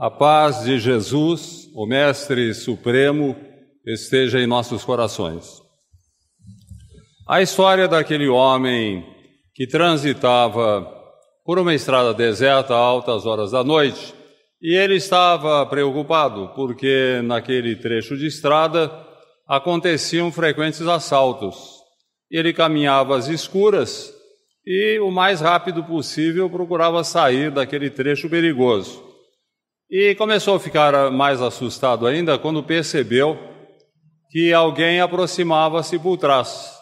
A paz de Jesus, o Mestre Supremo, esteja em nossos corações. A história daquele homem que transitava por uma estrada deserta a altas horas da noite e ele estava preocupado porque naquele trecho de estrada aconteciam frequentes assaltos. Ele caminhava às escuras e o mais rápido possível procurava sair daquele trecho perigoso. E começou a ficar mais assustado ainda quando percebeu que alguém aproximava-se por trás.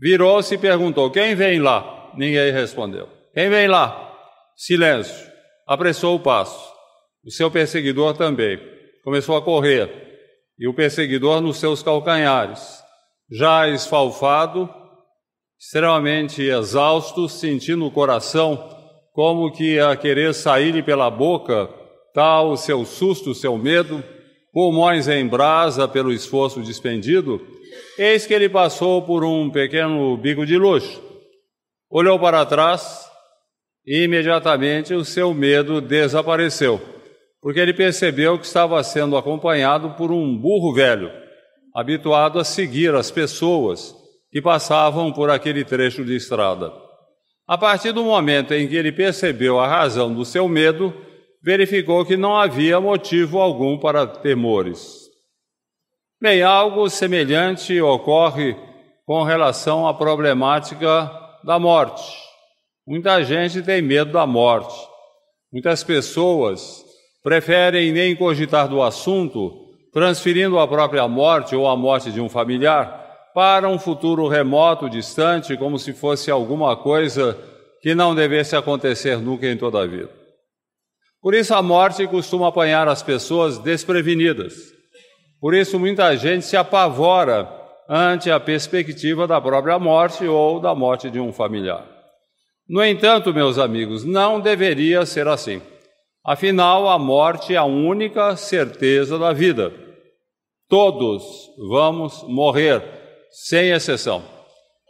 Virou-se e perguntou: Quem vem lá? Ninguém respondeu. Quem vem lá? Silêncio. Apressou o passo. O seu perseguidor também. Começou a correr. E o perseguidor nos seus calcanhares. Já esfalfado, extremamente exausto, sentindo o coração como que a querer sair-lhe pela boca tal o seu susto, o seu medo, pulmões em brasa pelo esforço despendido, eis que ele passou por um pequeno bico de luxo. Olhou para trás e imediatamente o seu medo desapareceu, porque ele percebeu que estava sendo acompanhado por um burro velho, habituado a seguir as pessoas que passavam por aquele trecho de estrada. A partir do momento em que ele percebeu a razão do seu medo, verificou que não havia motivo algum para temores. Bem, algo semelhante ocorre com relação à problemática da morte. Muita gente tem medo da morte. Muitas pessoas preferem nem cogitar do assunto, transferindo a própria morte ou a morte de um familiar para um futuro remoto, distante, como se fosse alguma coisa que não devesse acontecer nunca em toda a vida. Por isso a morte costuma apanhar as pessoas desprevenidas. Por isso muita gente se apavora ante a perspectiva da própria morte ou da morte de um familiar. No entanto, meus amigos, não deveria ser assim. Afinal, a morte é a única certeza da vida. Todos vamos morrer, sem exceção.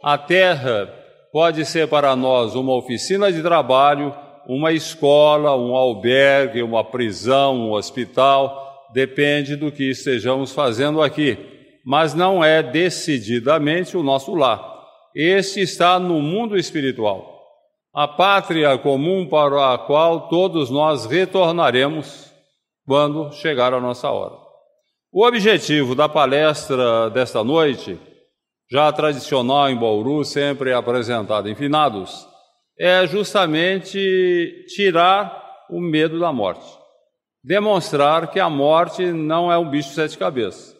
A terra pode ser para nós uma oficina de trabalho uma escola, um albergue, uma prisão, um hospital, depende do que estejamos fazendo aqui, mas não é decididamente o nosso lar. Este está no mundo espiritual. A pátria comum para a qual todos nós retornaremos quando chegar a nossa hora. O objetivo da palestra desta noite, já tradicional em Bauru, sempre apresentada em finados, é justamente tirar o medo da morte, demonstrar que a morte não é um bicho de sete cabeças.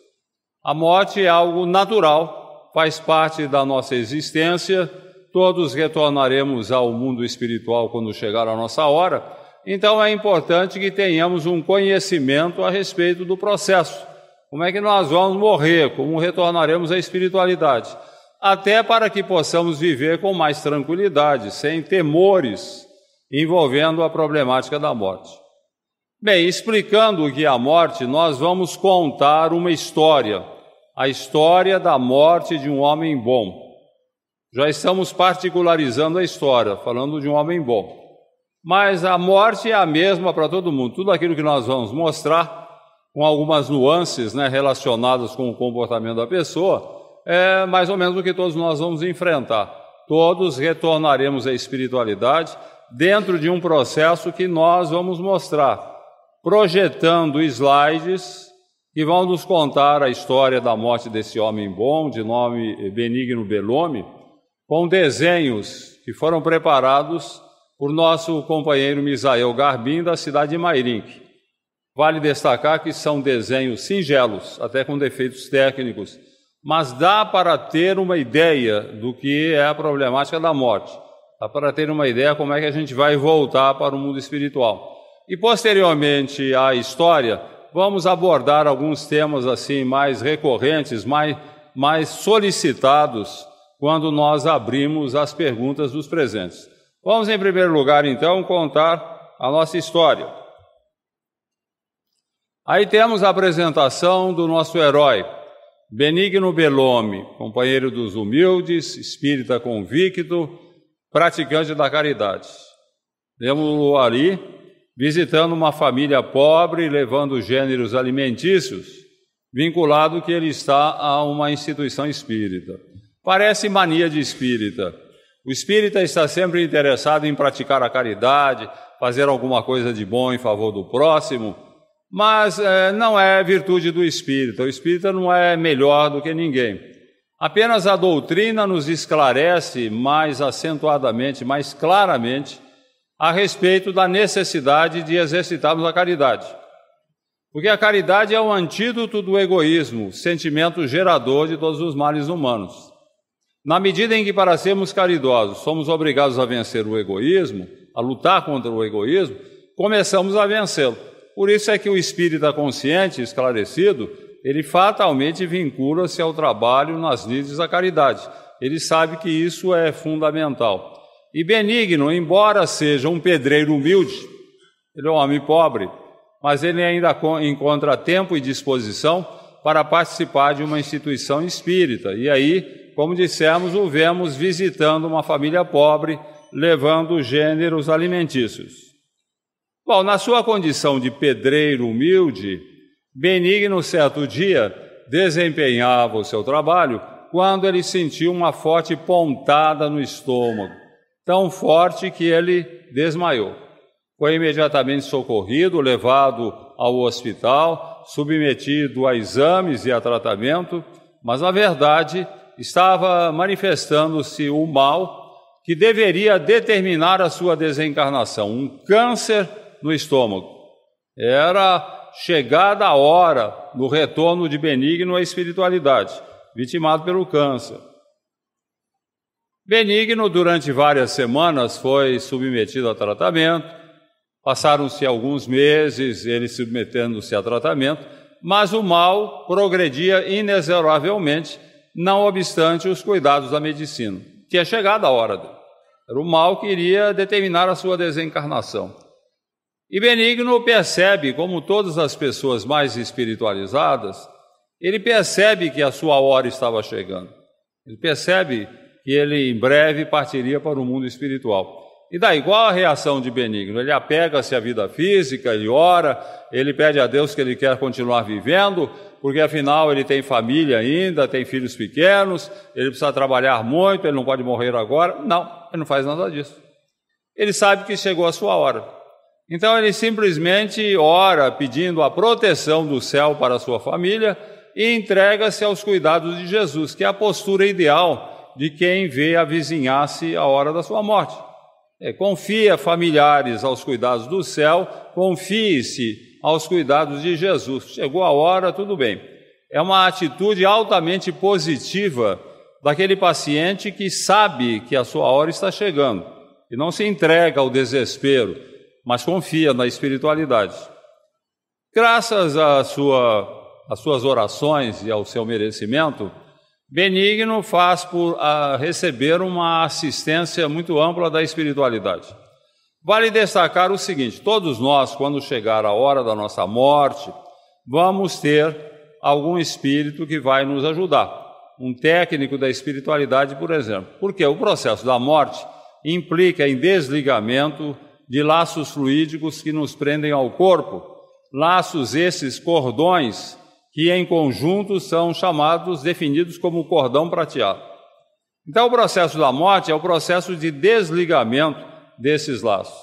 A morte é algo natural, faz parte da nossa existência. Todos retornaremos ao mundo espiritual quando chegar a nossa hora. Então é importante que tenhamos um conhecimento a respeito do processo. Como é que nós vamos morrer? Como retornaremos à espiritualidade? até para que possamos viver com mais tranquilidade, sem temores envolvendo a problemática da morte. Bem, explicando o que é a morte, nós vamos contar uma história, a história da morte de um homem bom. Já estamos particularizando a história, falando de um homem bom. Mas a morte é a mesma para todo mundo. Tudo aquilo que nós vamos mostrar, com algumas nuances né, relacionadas com o comportamento da pessoa, é mais ou menos o que todos nós vamos enfrentar. Todos retornaremos à espiritualidade dentro de um processo que nós vamos mostrar, projetando slides que vão nos contar a história da morte desse homem bom, de nome Benigno Belome, com desenhos que foram preparados por nosso companheiro Misael Garbim, da cidade de Mairinque. Vale destacar que são desenhos singelos, até com defeitos técnicos, mas dá para ter uma ideia do que é a problemática da morte. Dá para ter uma ideia como é que a gente vai voltar para o mundo espiritual. E posteriormente à história, vamos abordar alguns temas assim mais recorrentes, mais, mais solicitados quando nós abrimos as perguntas dos presentes. Vamos em primeiro lugar então contar a nossa história. Aí temos a apresentação do nosso herói, Benigno Belome, companheiro dos humildes, espírita convicto, praticante da caridade. vemos o ali visitando uma família pobre, levando gêneros alimentícios, vinculado que ele está a uma instituição espírita. Parece mania de espírita. O espírita está sempre interessado em praticar a caridade, fazer alguma coisa de bom em favor do próximo mas é, não é virtude do espírito. O espírita não é melhor do que ninguém. Apenas a doutrina nos esclarece mais acentuadamente, mais claramente, a respeito da necessidade de exercitarmos a caridade. Porque a caridade é o antídoto do egoísmo, sentimento gerador de todos os males humanos. Na medida em que, para sermos caridosos, somos obrigados a vencer o egoísmo, a lutar contra o egoísmo, começamos a vencê-lo. Por isso é que o espírita consciente, esclarecido, ele fatalmente vincula-se ao trabalho nas lides da caridade. Ele sabe que isso é fundamental. E Benigno, embora seja um pedreiro humilde, ele é um homem pobre, mas ele ainda encontra tempo e disposição para participar de uma instituição espírita. E aí, como dissemos, o vemos visitando uma família pobre, levando gêneros alimentícios. Bom, na sua condição de pedreiro humilde, Benigno, certo dia, desempenhava o seu trabalho quando ele sentiu uma forte pontada no estômago, tão forte que ele desmaiou. Foi imediatamente socorrido, levado ao hospital, submetido a exames e a tratamento, mas na verdade estava manifestando-se o mal que deveria determinar a sua desencarnação, um câncer no estômago. Era chegada a hora do retorno de Benigno à espiritualidade, vitimado pelo câncer. Benigno, durante várias semanas, foi submetido a tratamento. Passaram-se alguns meses ele submetendo-se a tratamento, mas o mal progredia inexoravelmente, não obstante os cuidados da medicina. Tinha chegado a hora dele. Era o mal que iria determinar a sua desencarnação. E Benigno percebe, como todas as pessoas mais espiritualizadas, ele percebe que a sua hora estava chegando. Ele percebe que ele em breve partiria para o mundo espiritual. E dá igual a reação de Benigno. Ele apega-se à vida física, ele ora, ele pede a Deus que ele quer continuar vivendo, porque afinal ele tem família ainda, tem filhos pequenos, ele precisa trabalhar muito, ele não pode morrer agora. Não, ele não faz nada disso. Ele sabe que chegou a sua hora. Então ele simplesmente ora pedindo a proteção do céu para sua família e entrega-se aos cuidados de Jesus, que é a postura ideal de quem vê avizinhar-se a hora da sua morte. É, confia familiares aos cuidados do céu, confie-se aos cuidados de Jesus. Chegou a hora, tudo bem. É uma atitude altamente positiva daquele paciente que sabe que a sua hora está chegando e não se entrega ao desespero mas confia na espiritualidade. Graças à sua, às suas orações e ao seu merecimento, Benigno faz por a, receber uma assistência muito ampla da espiritualidade. Vale destacar o seguinte: todos nós, quando chegar a hora da nossa morte, vamos ter algum espírito que vai nos ajudar. Um técnico da espiritualidade, por exemplo. Porque o processo da morte implica em desligamento de laços fluídicos que nos prendem ao corpo, laços esses cordões que em conjunto são chamados, definidos como cordão prateado. Então, o processo da morte é o processo de desligamento desses laços.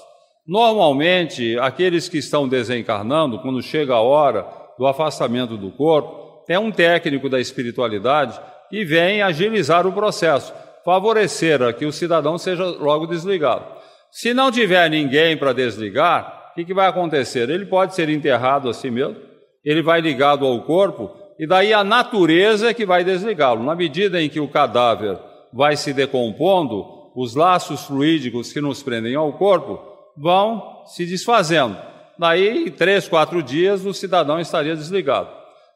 Normalmente, aqueles que estão desencarnando, quando chega a hora do afastamento do corpo, é um técnico da espiritualidade que vem agilizar o processo, favorecer a que o cidadão seja logo desligado. Se não tiver ninguém para desligar, o que, que vai acontecer? Ele pode ser enterrado assim mesmo, ele vai ligado ao corpo, e daí a natureza é que vai desligá-lo. Na medida em que o cadáver vai se decompondo, os laços fluídicos que nos prendem ao corpo vão se desfazendo. Daí, em três, quatro dias, o cidadão estaria desligado.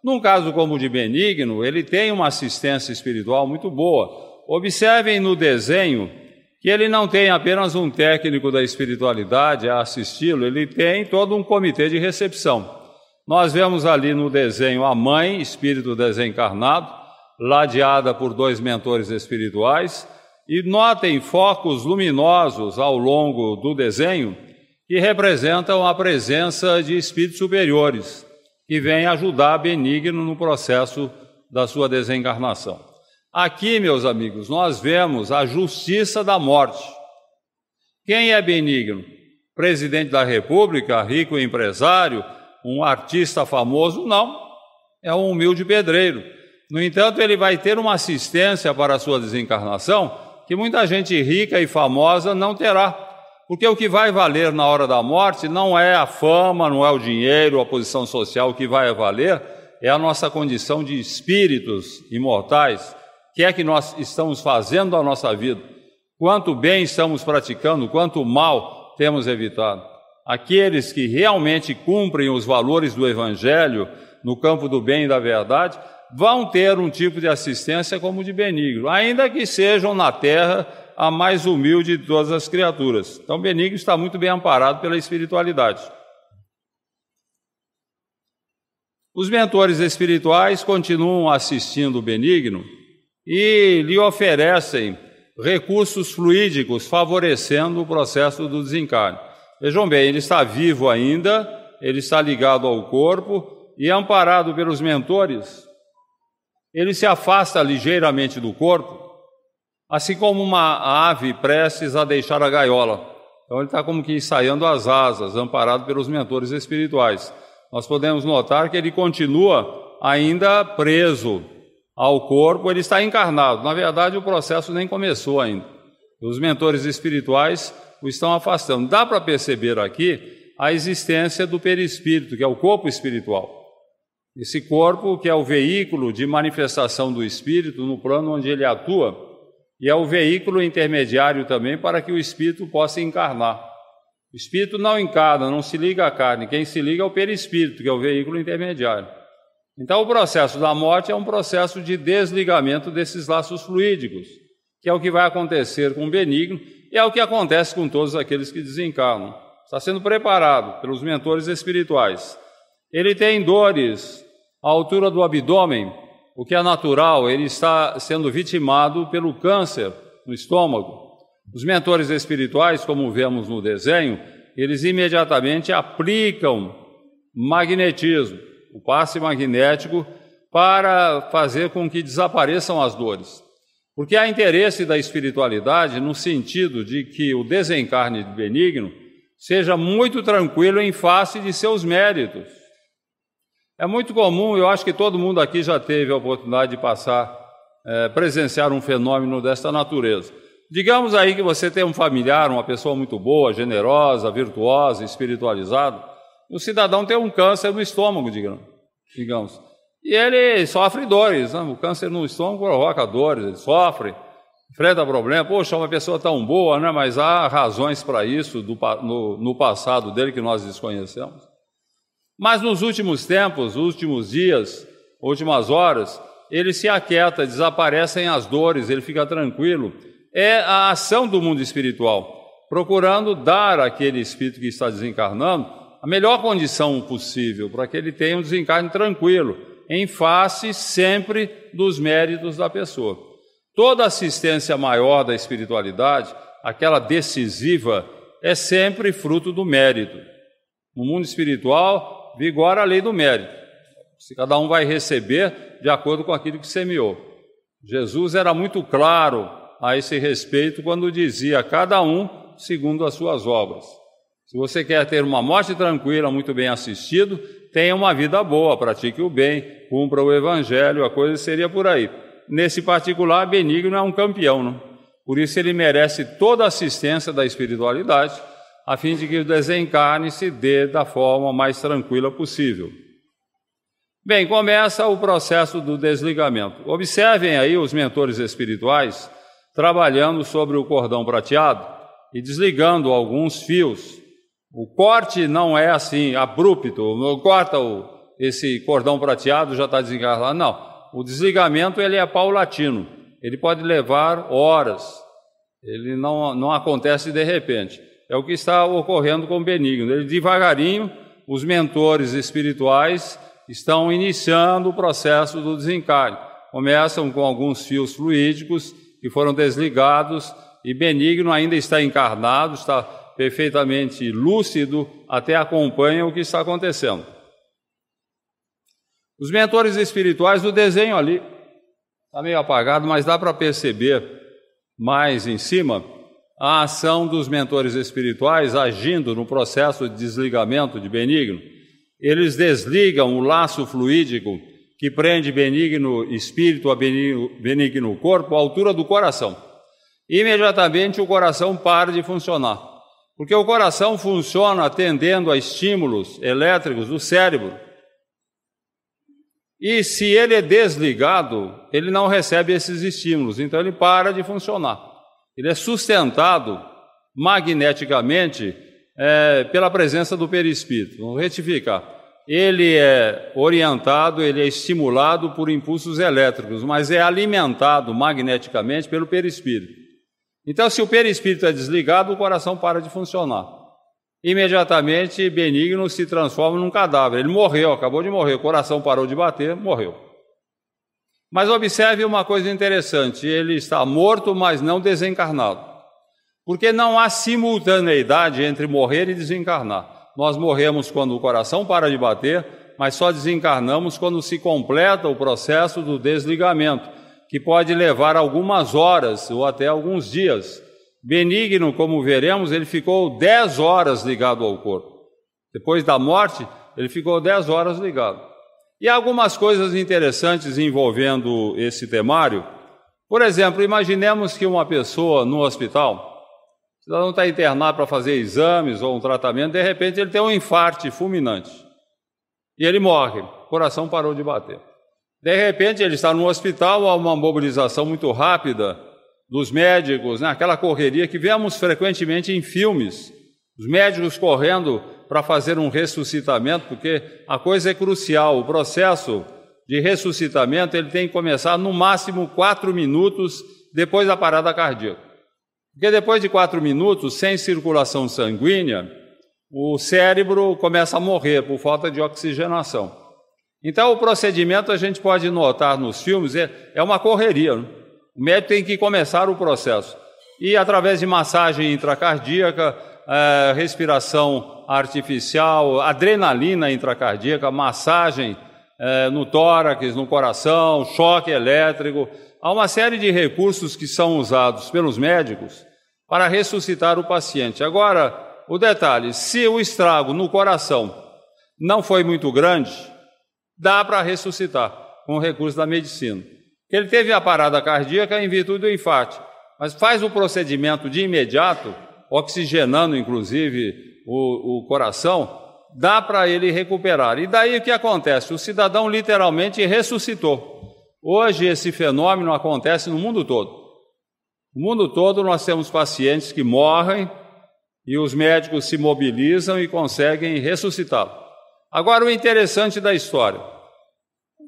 Num caso como o de Benigno, ele tem uma assistência espiritual muito boa. Observem no desenho e ele não tem apenas um técnico da espiritualidade a assisti-lo, ele tem todo um comitê de recepção. Nós vemos ali no desenho a mãe, espírito desencarnado, ladeada por dois mentores espirituais, e notem focos luminosos ao longo do desenho que representam a presença de espíritos superiores que vêm ajudar Benigno no processo da sua desencarnação. Aqui, meus amigos, nós vemos a justiça da morte. Quem é benigno? Presidente da República, rico empresário, um artista famoso? Não, é um humilde pedreiro. No entanto, ele vai ter uma assistência para a sua desencarnação que muita gente rica e famosa não terá. Porque o que vai valer na hora da morte não é a fama, não é o dinheiro, a posição social, o que vai valer é a nossa condição de espíritos imortais que é que nós estamos fazendo à nossa vida, quanto bem estamos praticando, quanto mal temos evitado. Aqueles que realmente cumprem os valores do Evangelho no campo do bem e da verdade vão ter um tipo de assistência como de Benigno, ainda que sejam na terra a mais humilde de todas as criaturas. Então, Benigno está muito bem amparado pela espiritualidade. Os mentores espirituais continuam assistindo Benigno e lhe oferecem recursos fluídicos, favorecendo o processo do desencarne. Vejam bem, ele está vivo ainda, ele está ligado ao corpo e amparado pelos mentores. Ele se afasta ligeiramente do corpo, assim como uma ave prestes a deixar a gaiola. Então ele está como que ensaiando as asas, amparado pelos mentores espirituais. Nós podemos notar que ele continua ainda preso ao corpo, ele está encarnado. Na verdade, o processo nem começou ainda. Os mentores espirituais o estão afastando. Dá para perceber aqui a existência do perispírito, que é o corpo espiritual. Esse corpo que é o veículo de manifestação do espírito no plano onde ele atua e é o veículo intermediário também para que o espírito possa encarnar. O espírito não encarna, não se liga à carne. Quem se liga é o perispírito, que é o veículo intermediário. Então, o processo da morte é um processo de desligamento desses laços fluídicos, que é o que vai acontecer com o benigno e é o que acontece com todos aqueles que desencarnam. Está sendo preparado pelos mentores espirituais. Ele tem dores à altura do abdômen, o que é natural, ele está sendo vitimado pelo câncer no estômago. Os mentores espirituais, como vemos no desenho, eles imediatamente aplicam magnetismo o passe magnético, para fazer com que desapareçam as dores. Porque há interesse da espiritualidade no sentido de que o desencarne benigno seja muito tranquilo em face de seus méritos. É muito comum, eu acho que todo mundo aqui já teve a oportunidade de passar, é, presenciar um fenômeno desta natureza. Digamos aí que você tem um familiar, uma pessoa muito boa, generosa, virtuosa, espiritualizada, o cidadão tem um câncer no estômago, digamos. E ele sofre dores. Né? O câncer no estômago provoca dores, ele sofre, enfrenta problema. Poxa, uma pessoa tão boa, né? mas há razões para isso do, no, no passado dele que nós desconhecemos. Mas nos últimos tempos, últimos dias, últimas horas, ele se aquieta, desaparecem as dores, ele fica tranquilo. É a ação do mundo espiritual, procurando dar àquele espírito que está desencarnando a melhor condição possível para que ele tenha um desencarne tranquilo, em face sempre dos méritos da pessoa. Toda assistência maior da espiritualidade, aquela decisiva, é sempre fruto do mérito. No mundo espiritual, vigora a lei do mérito. Se cada um vai receber de acordo com aquilo que semeou. Jesus era muito claro a esse respeito quando dizia: cada um segundo as suas obras. Se você quer ter uma morte tranquila, muito bem assistido, tenha uma vida boa, pratique o bem, cumpra o evangelho, a coisa seria por aí. Nesse particular, Benigno é um campeão, não? por isso ele merece toda a assistência da espiritualidade, a fim de que o desencarne se dê da forma mais tranquila possível. Bem, começa o processo do desligamento. Observem aí os mentores espirituais trabalhando sobre o cordão prateado e desligando alguns fios o corte não é assim, abrupto, corta o, esse cordão prateado, já está desencarnado. Não, o desligamento ele é paulatino, ele pode levar horas, ele não, não acontece de repente. É o que está ocorrendo com Benigno. Ele devagarinho, os mentores espirituais estão iniciando o processo do desencarne. Começam com alguns fios fluídicos que foram desligados e Benigno ainda está encarnado, está perfeitamente lúcido, até acompanha o que está acontecendo. Os mentores espirituais do desenho ali, está meio apagado, mas dá para perceber mais em cima a ação dos mentores espirituais agindo no processo de desligamento de Benigno. Eles desligam o laço fluídico que prende Benigno espírito a Benigno, benigno corpo à altura do coração. Imediatamente o coração para de funcionar. Porque o coração funciona atendendo a estímulos elétricos do cérebro. E se ele é desligado, ele não recebe esses estímulos, então ele para de funcionar. Ele é sustentado magneticamente é, pela presença do perispírito. Vamos retificar. Ele é orientado, ele é estimulado por impulsos elétricos, mas é alimentado magneticamente pelo perispírito. Então, se o perispírito é desligado, o coração para de funcionar. Imediatamente, Benigno se transforma num cadáver. Ele morreu, acabou de morrer, o coração parou de bater, morreu. Mas observe uma coisa interessante: ele está morto, mas não desencarnado. Porque não há simultaneidade entre morrer e desencarnar. Nós morremos quando o coração para de bater, mas só desencarnamos quando se completa o processo do desligamento que pode levar algumas horas ou até alguns dias. Benigno, como veremos, ele ficou 10 horas ligado ao corpo. Depois da morte, ele ficou 10 horas ligado. E algumas coisas interessantes envolvendo esse temário. Por exemplo, imaginemos que uma pessoa no hospital, o ela está internado para fazer exames ou um tratamento, de repente ele tem um infarte fulminante. E ele morre, o coração parou de bater. De repente, ele está no hospital, há uma mobilização muito rápida dos médicos, né? aquela correria que vemos frequentemente em filmes. Os médicos correndo para fazer um ressuscitamento, porque a coisa é crucial. O processo de ressuscitamento ele tem que começar no máximo quatro minutos depois da parada cardíaca. Porque depois de quatro minutos, sem circulação sanguínea, o cérebro começa a morrer por falta de oxigenação. Então, o procedimento a gente pode notar nos filmes é, é uma correria. Né? O médico tem que começar o processo. E através de massagem intracardíaca, é, respiração artificial, adrenalina intracardíaca, massagem é, no tórax, no coração, choque elétrico. Há uma série de recursos que são usados pelos médicos para ressuscitar o paciente. Agora, o detalhe: se o estrago no coração não foi muito grande, dá para ressuscitar com o recurso da medicina. Ele teve a parada cardíaca em virtude do infarto, mas faz o procedimento de imediato, oxigenando inclusive o, o coração, dá para ele recuperar. E daí o que acontece? O cidadão literalmente ressuscitou. Hoje esse fenômeno acontece no mundo todo. No mundo todo nós temos pacientes que morrem e os médicos se mobilizam e conseguem ressuscitá-lo. Agora, o interessante da história: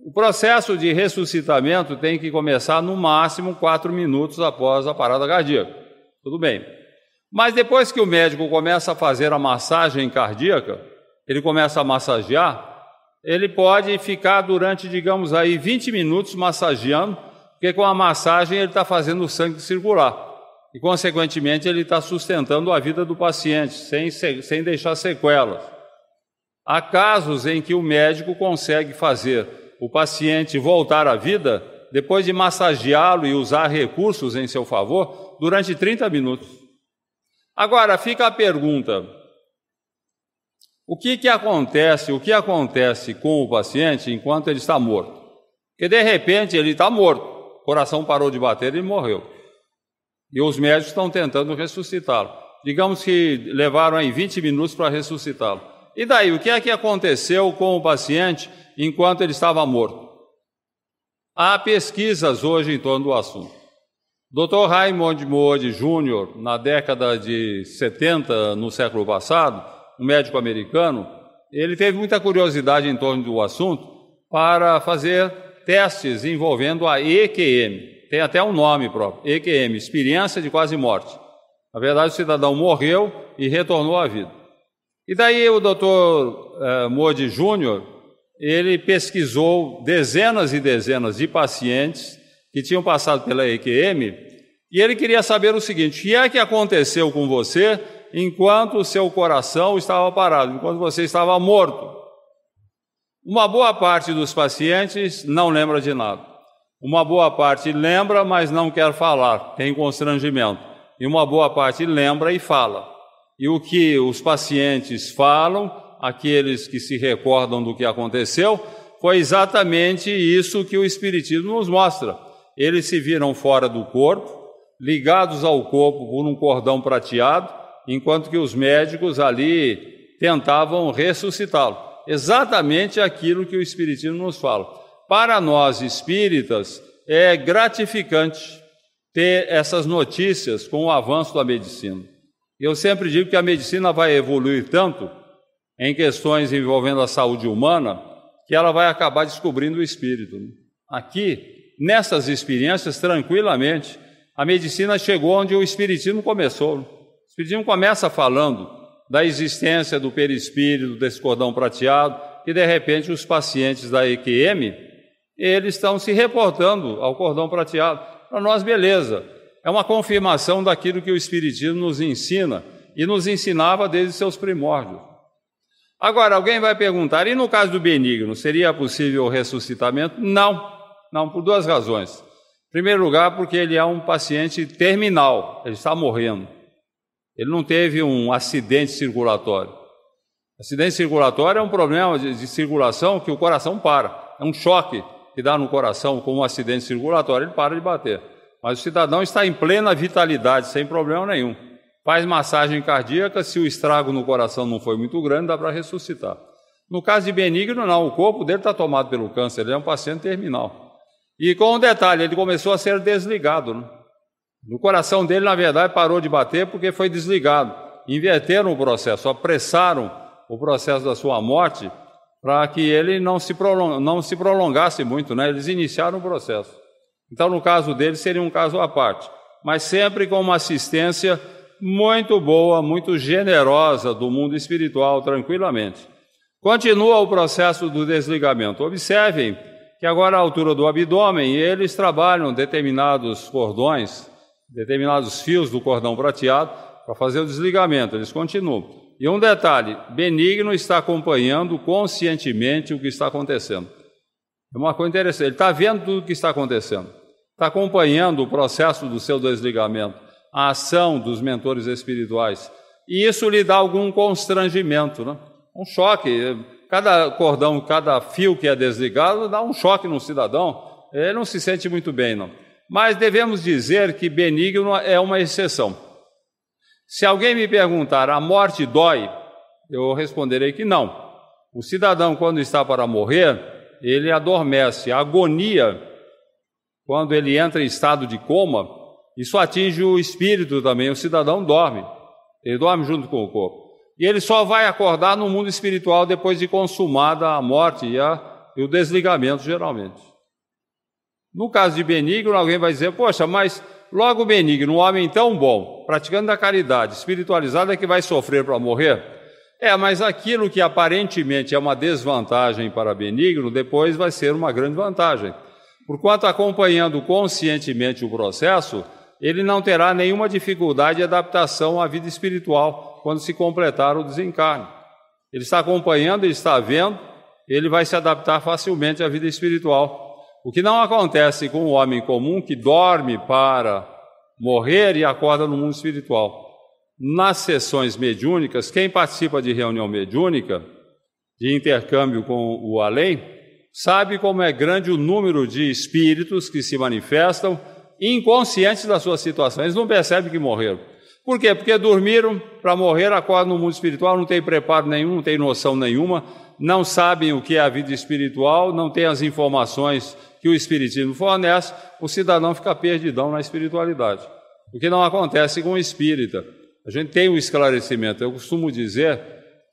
o processo de ressuscitamento tem que começar no máximo quatro minutos após a parada cardíaca. Tudo bem. Mas depois que o médico começa a fazer a massagem cardíaca, ele começa a massagear, ele pode ficar durante, digamos aí, 20 minutos massageando, porque com a massagem ele está fazendo o sangue circular. E, consequentemente, ele está sustentando a vida do paciente, sem, sem deixar sequelas. Há casos em que o médico consegue fazer o paciente voltar à vida depois de massageá-lo e usar recursos em seu favor durante 30 minutos. Agora fica a pergunta: o que, que acontece, o que acontece com o paciente enquanto ele está morto? Porque de repente ele está morto, o coração parou de bater e morreu. E os médicos estão tentando ressuscitá-lo. Digamos que levaram aí 20 minutos para ressuscitá-lo. E daí, o que é que aconteceu com o paciente enquanto ele estava morto? Há pesquisas hoje em torno do assunto. Dr. Raymond Moody Jr., na década de 70, no século passado, um médico americano, ele teve muita curiosidade em torno do assunto para fazer testes envolvendo a EQM. Tem até um nome próprio, EQM, experiência de quase morte. Na verdade, o cidadão morreu e retornou à vida. E daí o doutor uh, eh, Modi Júnior, ele pesquisou dezenas e dezenas de pacientes que tinham passado pela EQM e ele queria saber o seguinte, o que é que aconteceu com você enquanto o seu coração estava parado, enquanto você estava morto? Uma boa parte dos pacientes não lembra de nada. Uma boa parte lembra, mas não quer falar, tem constrangimento. E uma boa parte lembra e fala. E o que os pacientes falam, aqueles que se recordam do que aconteceu, foi exatamente isso que o Espiritismo nos mostra. Eles se viram fora do corpo, ligados ao corpo por um cordão prateado, enquanto que os médicos ali tentavam ressuscitá-lo. Exatamente aquilo que o Espiritismo nos fala. Para nós espíritas, é gratificante ter essas notícias com o avanço da medicina. Eu sempre digo que a medicina vai evoluir tanto em questões envolvendo a saúde humana que ela vai acabar descobrindo o espírito. Aqui, nessas experiências, tranquilamente, a medicina chegou onde o espiritismo começou. O espiritismo começa falando da existência do perispírito, desse cordão prateado, e de repente os pacientes da EQM, eles estão se reportando ao cordão prateado. Para nós, beleza, é uma confirmação daquilo que o Espiritismo nos ensina e nos ensinava desde seus primórdios. Agora, alguém vai perguntar, e no caso do benigno, seria possível o ressuscitamento? Não, não, por duas razões. Em primeiro lugar, porque ele é um paciente terminal, ele está morrendo. Ele não teve um acidente circulatório. Acidente circulatório é um problema de, de circulação que o coração para, é um choque que dá no coração com um acidente circulatório, ele para de bater. Mas o cidadão está em plena vitalidade, sem problema nenhum. Faz massagem cardíaca, se o estrago no coração não foi muito grande, dá para ressuscitar. No caso de benigno, não, o corpo dele está tomado pelo câncer, ele é um paciente terminal. E com um detalhe, ele começou a ser desligado. Né? O coração dele, na verdade, parou de bater porque foi desligado. Inverteram o processo, apressaram o processo da sua morte para que ele não se, prolongasse muito, né? Eles iniciaram o processo. Então, no caso dele, seria um caso à parte, mas sempre com uma assistência muito boa, muito generosa do mundo espiritual, tranquilamente. Continua o processo do desligamento. Observem que agora a altura do abdômen, eles trabalham determinados cordões, determinados fios do cordão prateado para fazer o desligamento. Eles continuam. E um detalhe, Benigno está acompanhando conscientemente o que está acontecendo. É uma coisa interessante, ele está vendo tudo o que está acontecendo. Está acompanhando o processo do seu desligamento, a ação dos mentores espirituais. E isso lhe dá algum constrangimento, né? um choque. Cada cordão, cada fio que é desligado dá um choque no cidadão. Ele não se sente muito bem, não. Mas devemos dizer que benigno é uma exceção. Se alguém me perguntar, a morte dói? Eu responderei que não. O cidadão, quando está para morrer, ele adormece. A agonia quando ele entra em estado de coma, isso atinge o espírito também, o cidadão dorme, ele dorme junto com o corpo. E ele só vai acordar no mundo espiritual depois de consumada a morte e, a, e o desligamento, geralmente. No caso de Benigno, alguém vai dizer: Poxa, mas logo Benigno, um homem tão bom, praticando a caridade, espiritualizado, é que vai sofrer para morrer? É, mas aquilo que aparentemente é uma desvantagem para Benigno, depois vai ser uma grande vantagem. Porquanto, acompanhando conscientemente o processo, ele não terá nenhuma dificuldade de adaptação à vida espiritual quando se completar o desencarne. Ele está acompanhando, ele está vendo, ele vai se adaptar facilmente à vida espiritual. O que não acontece com o homem comum que dorme para morrer e acorda no mundo espiritual. Nas sessões mediúnicas, quem participa de reunião mediúnica, de intercâmbio com o além, sabe como é grande o número de espíritos que se manifestam inconscientes das suas situações, eles não percebem que morreram. Por quê? Porque dormiram para morrer, acordam no mundo espiritual, não tem preparo nenhum, não tem noção nenhuma, não sabem o que é a vida espiritual, não tem as informações que o Espiritismo fornece, o cidadão fica perdidão na espiritualidade. O que não acontece com o espírita. A gente tem o um esclarecimento. Eu costumo dizer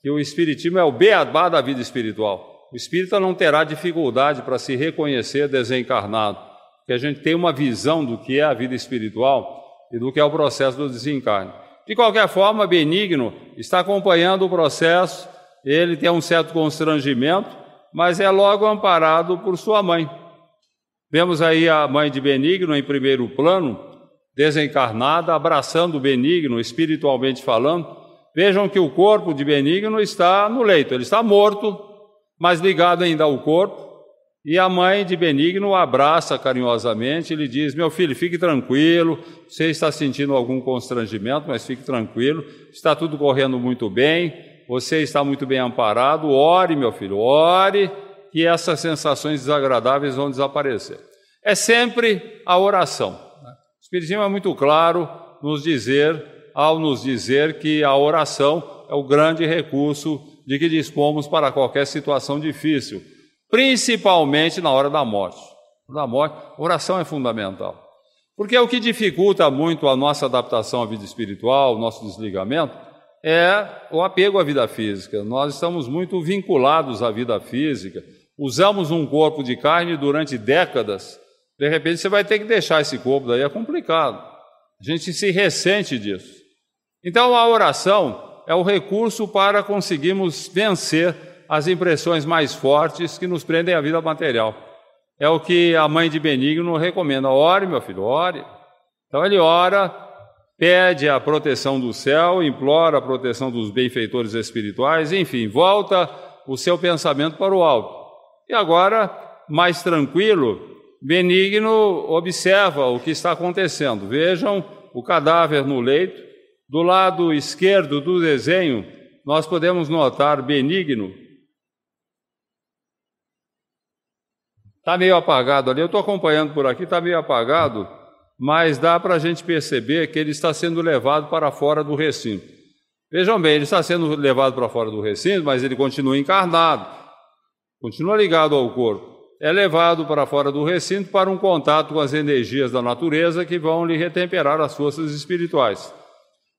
que o Espiritismo é o beabá da vida espiritual. O espírita não terá dificuldade para se reconhecer desencarnado, porque a gente tem uma visão do que é a vida espiritual e do que é o processo do desencarne. De qualquer forma, Benigno está acompanhando o processo, ele tem um certo constrangimento, mas é logo amparado por sua mãe. Vemos aí a mãe de Benigno em primeiro plano, desencarnada, abraçando Benigno, espiritualmente falando. Vejam que o corpo de Benigno está no leito, ele está morto, mas ligado ainda ao corpo. E a mãe de Benigno o abraça carinhosamente e lhe diz: Meu filho, fique tranquilo, você está sentindo algum constrangimento, mas fique tranquilo, está tudo correndo muito bem, você está muito bem amparado. Ore, meu filho, ore, e essas sensações desagradáveis vão desaparecer. É sempre a oração. Né? O Espiritismo é muito claro nos dizer, ao nos dizer que a oração é o grande recurso de que dispomos para qualquer situação difícil, principalmente na hora da morte. Na morte, oração é fundamental. Porque é o que dificulta muito a nossa adaptação à vida espiritual, o nosso desligamento, é o apego à vida física. Nós estamos muito vinculados à vida física. Usamos um corpo de carne durante décadas. De repente você vai ter que deixar esse corpo, daí é complicado. A gente se ressente disso. Então a oração é o recurso para conseguirmos vencer as impressões mais fortes que nos prendem à vida material. É o que a mãe de Benigno recomenda. Ore, meu filho, ore. Então ele ora, pede a proteção do céu, implora a proteção dos benfeitores espirituais, enfim, volta o seu pensamento para o alto. E agora, mais tranquilo, Benigno observa o que está acontecendo. Vejam o cadáver no leito, do lado esquerdo do desenho, nós podemos notar Benigno. Está meio apagado ali, eu estou acompanhando por aqui, está meio apagado, mas dá para a gente perceber que ele está sendo levado para fora do recinto. Vejam bem, ele está sendo levado para fora do recinto, mas ele continua encarnado, continua ligado ao corpo. É levado para fora do recinto para um contato com as energias da natureza que vão lhe retemperar as forças espirituais.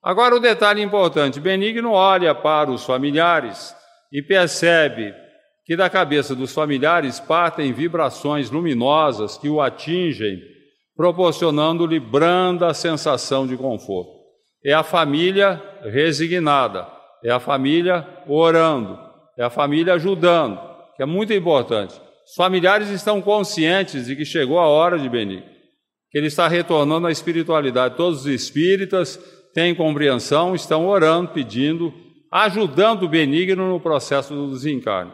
Agora, o um detalhe importante: Benigno olha para os familiares e percebe que da cabeça dos familiares partem vibrações luminosas que o atingem, proporcionando-lhe branda sensação de conforto. É a família resignada, é a família orando, é a família ajudando, que é muito importante. Os familiares estão conscientes de que chegou a hora de Benigno, que ele está retornando à espiritualidade. Todos os espíritas têm compreensão, estão orando, pedindo, ajudando o benigno no processo do desencarne.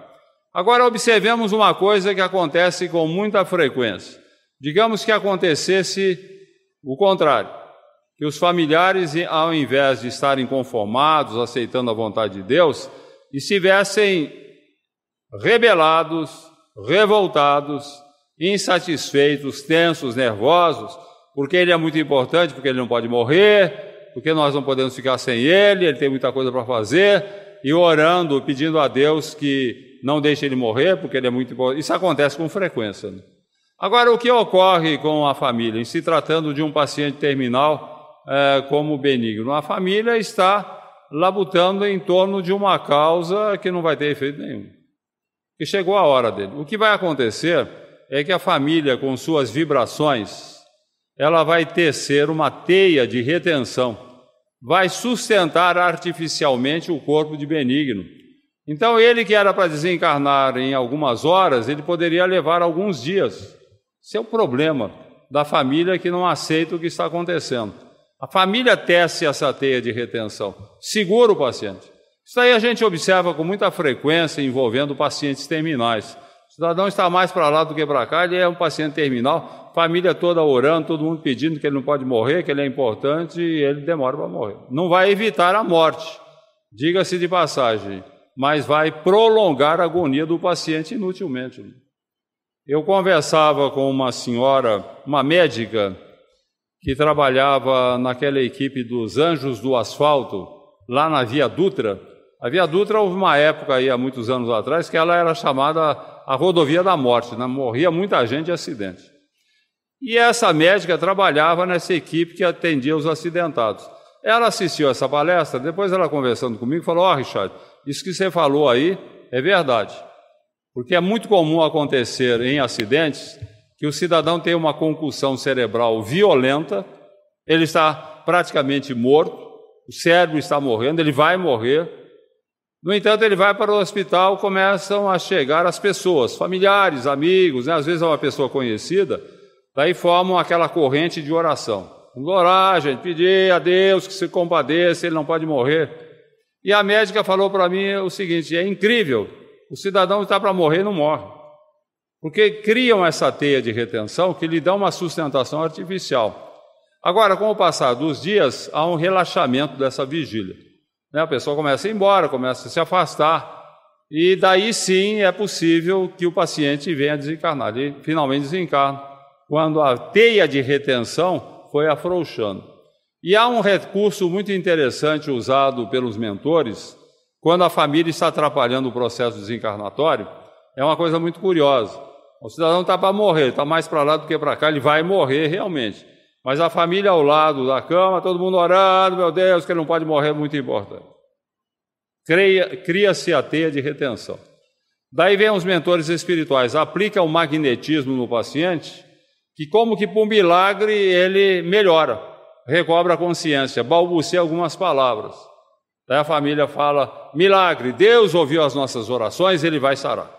Agora, observemos uma coisa que acontece com muita frequência. Digamos que acontecesse o contrário, que os familiares, ao invés de estarem conformados, aceitando a vontade de Deus, estivessem rebelados, revoltados, insatisfeitos, tensos, nervosos, porque ele é muito importante, porque ele não pode morrer, porque nós não podemos ficar sem ele, ele tem muita coisa para fazer, e orando, pedindo a Deus que não deixe ele morrer, porque ele é muito importante. Isso acontece com frequência. Né? Agora, o que ocorre com a família? Em se tratando de um paciente terminal é, como benigno, a família está labutando em torno de uma causa que não vai ter efeito nenhum. Que chegou a hora dele. O que vai acontecer é que a família, com suas vibrações, ela vai tecer uma teia de retenção, vai sustentar artificialmente o corpo de Benigno. Então, ele que era para desencarnar em algumas horas, ele poderia levar alguns dias. Esse é o problema da família que não aceita o que está acontecendo. A família tece essa teia de retenção, segura o paciente. Isso aí a gente observa com muita frequência envolvendo pacientes terminais cidadão está mais para lá do que para cá, ele é um paciente terminal, família toda orando, todo mundo pedindo que ele não pode morrer, que ele é importante, e ele demora para morrer. Não vai evitar a morte, diga-se de passagem, mas vai prolongar a agonia do paciente inutilmente. Eu conversava com uma senhora, uma médica, que trabalhava naquela equipe dos Anjos do Asfalto, lá na Via Dutra. A Via Dutra houve uma época aí, há muitos anos atrás, que ela era chamada a rodovia da morte, né? morria muita gente de acidente. E essa médica trabalhava nessa equipe que atendia os acidentados. Ela assistiu essa palestra, depois ela conversando comigo, falou: Ó, oh, Richard, isso que você falou aí é verdade. Porque é muito comum acontecer em acidentes que o cidadão tem uma concussão cerebral violenta, ele está praticamente morto, o cérebro está morrendo, ele vai morrer, no entanto, ele vai para o hospital, começam a chegar as pessoas, familiares, amigos, né? às vezes é uma pessoa conhecida, daí formam aquela corrente de oração. Vamos orar, gente, pedir a Deus que se compadeça, ele não pode morrer. E a médica falou para mim o seguinte: é incrível, o cidadão está para morrer não morre. Porque criam essa teia de retenção que lhe dá uma sustentação artificial. Agora, com o passar dos dias, há um relaxamento dessa vigília. Né? A pessoa começa a ir embora, começa a se afastar. E daí sim é possível que o paciente venha desencarnar. Ele finalmente desencarna, quando a teia de retenção foi afrouxando. E há um recurso muito interessante usado pelos mentores quando a família está atrapalhando o processo desencarnatório. É uma coisa muito curiosa. O cidadão está para morrer, está mais para lá do que para cá, ele vai morrer realmente. Mas a família ao lado da cama, todo mundo orando, meu Deus, que ele não pode morrer, muito importante. Cria-se a teia de retenção. Daí vem os mentores espirituais, aplica o magnetismo no paciente, que como que por milagre ele melhora, recobra a consciência, balbucia algumas palavras. Daí a família fala: milagre, Deus ouviu as nossas orações, ele vai sarar.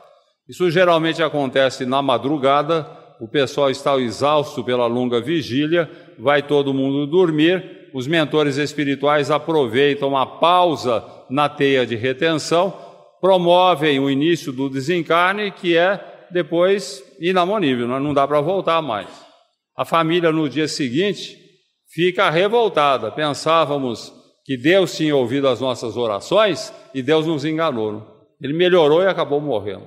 Isso geralmente acontece na madrugada, o pessoal está exausto pela longa vigília, vai todo mundo dormir, os mentores espirituais aproveitam a pausa na teia de retenção, promovem o início do desencarne, que é depois inamonível, não é? dá para voltar mais. A família no dia seguinte fica revoltada. Pensávamos que Deus tinha ouvido as nossas orações e Deus nos enganou. Ele melhorou e acabou morrendo.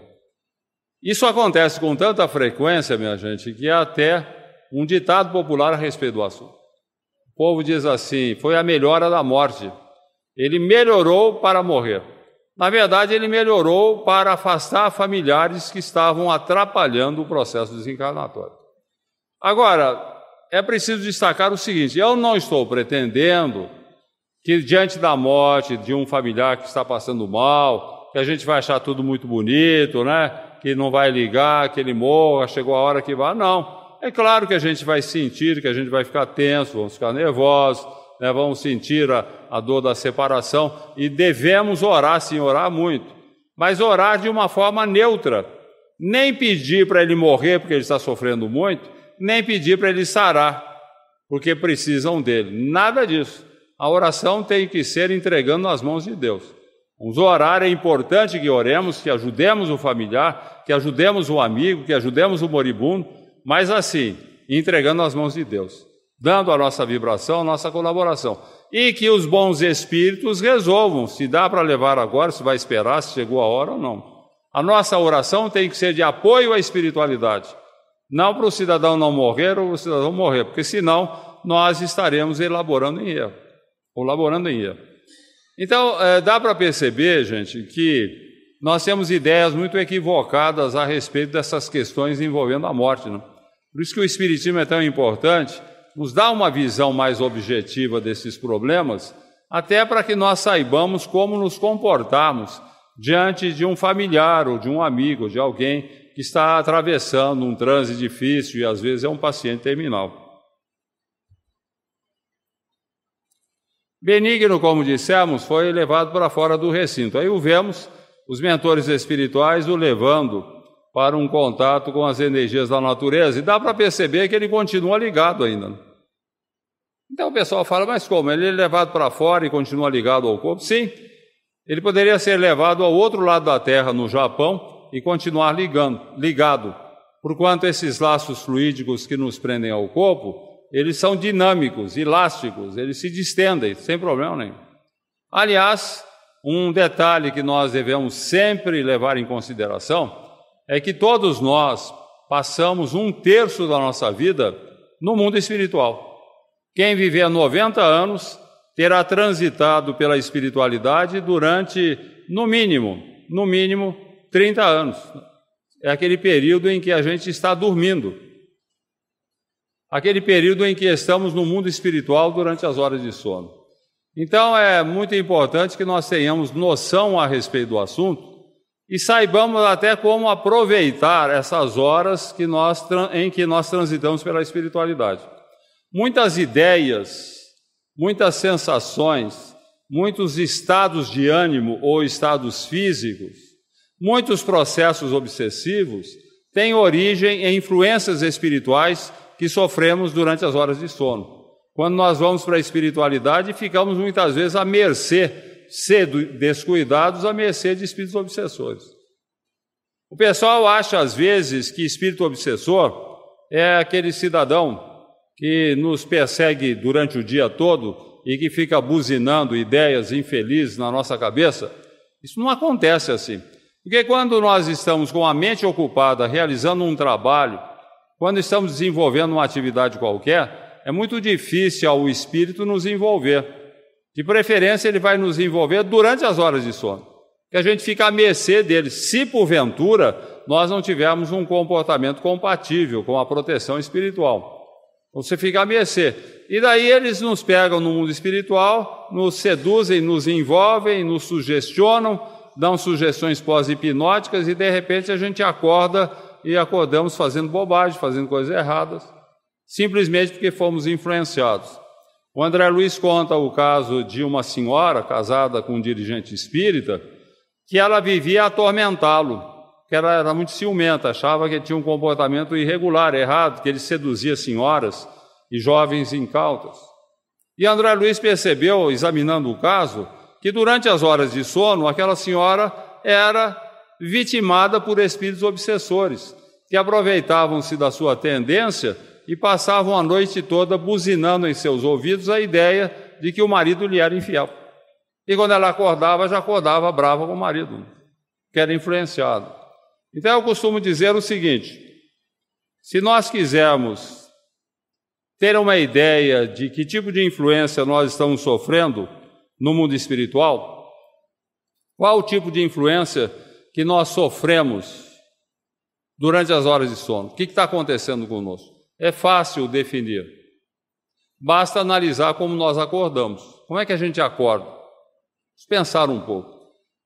Isso acontece com tanta frequência, minha gente, que há até um ditado popular a respeito do assunto. O povo diz assim: foi a melhora da morte. Ele melhorou para morrer. Na verdade, ele melhorou para afastar familiares que estavam atrapalhando o processo desencarnatório. Agora, é preciso destacar o seguinte: eu não estou pretendendo que diante da morte de um familiar que está passando mal, que a gente vai achar tudo muito bonito, né? que não vai ligar, que ele morra, chegou a hora que vá. Não. É claro que a gente vai sentir, que a gente vai ficar tenso, vamos ficar nervosos, né? vamos sentir a, a dor da separação e devemos orar, sim, orar muito, mas orar de uma forma neutra. Nem pedir para ele morrer, porque ele está sofrendo muito, nem pedir para ele sarar, porque precisam dele. Nada disso. A oração tem que ser entregando nas mãos de Deus. O orar é importante que oremos, que ajudemos o familiar, que ajudemos o amigo, que ajudemos o moribundo, mas assim, entregando as mãos de Deus, dando a nossa vibração, a nossa colaboração. E que os bons espíritos resolvam se dá para levar agora, se vai esperar, se chegou a hora ou não. A nossa oração tem que ser de apoio à espiritualidade, não para o cidadão não morrer ou o cidadão morrer, porque senão nós estaremos elaborando em erro, colaborando em erro. Então, é, dá para perceber, gente, que nós temos ideias muito equivocadas a respeito dessas questões envolvendo a morte. Não? Né? Por isso que o Espiritismo é tão importante, nos dá uma visão mais objetiva desses problemas, até para que nós saibamos como nos comportarmos diante de um familiar ou de um amigo, de alguém que está atravessando um transe difícil e às vezes é um paciente terminal. Benigno, como dissemos, foi levado para fora do recinto. Aí o vemos, os mentores espirituais o levando para um contato com as energias da natureza. E dá para perceber que ele continua ligado ainda. Né? Então o pessoal fala, mas como? Ele é levado para fora e continua ligado ao corpo? Sim, ele poderia ser levado ao outro lado da Terra, no Japão, e continuar ligando, ligado. Porquanto esses laços fluídicos que nos prendem ao corpo eles são dinâmicos, elásticos, eles se distendem sem problema nenhum. Aliás, um detalhe que nós devemos sempre levar em consideração é que todos nós passamos um terço da nossa vida no mundo espiritual. Quem viver 90 anos terá transitado pela espiritualidade durante, no mínimo, no mínimo 30 anos. É aquele período em que a gente está dormindo aquele período em que estamos no mundo espiritual durante as horas de sono. Então é muito importante que nós tenhamos noção a respeito do assunto e saibamos até como aproveitar essas horas que nós, em que nós transitamos pela espiritualidade. Muitas ideias, muitas sensações, muitos estados de ânimo ou estados físicos, muitos processos obsessivos têm origem em influências espirituais que sofremos durante as horas de sono. Quando nós vamos para a espiritualidade, ficamos muitas vezes à mercê, cedo descuidados, à mercê de espíritos obsessores. O pessoal acha às vezes que espírito obsessor é aquele cidadão que nos persegue durante o dia todo e que fica buzinando ideias infelizes na nossa cabeça. Isso não acontece assim. Porque quando nós estamos com a mente ocupada realizando um trabalho, quando estamos desenvolvendo uma atividade qualquer, é muito difícil ao espírito nos envolver. De preferência, ele vai nos envolver durante as horas de sono, que a gente fica à mercê dele, se porventura nós não tivermos um comportamento compatível com a proteção espiritual. Então, você fica à mercê. E daí eles nos pegam no mundo espiritual, nos seduzem, nos envolvem, nos sugestionam, dão sugestões pós-hipnóticas e de repente a gente acorda e acordamos fazendo bobagem, fazendo coisas erradas, simplesmente porque fomos influenciados. O André Luiz conta o caso de uma senhora casada com um dirigente espírita que ela vivia a atormentá-lo que ela era muito ciumenta, achava que tinha um comportamento irregular, errado, que ele seduzia senhoras e jovens incautas. E André Luiz percebeu, examinando o caso, que durante as horas de sono, aquela senhora era vitimada por espíritos obsessores, que aproveitavam-se da sua tendência e passavam a noite toda buzinando em seus ouvidos a ideia de que o marido lhe era infiel. E quando ela acordava, já acordava brava com o marido, que era influenciado. Então eu costumo dizer o seguinte: se nós quisermos ter uma ideia de que tipo de influência nós estamos sofrendo no mundo espiritual, qual o tipo de influência que nós sofremos durante as horas de sono. O que está acontecendo conosco? É fácil definir. Basta analisar como nós acordamos. Como é que a gente acorda? pensar um pouco.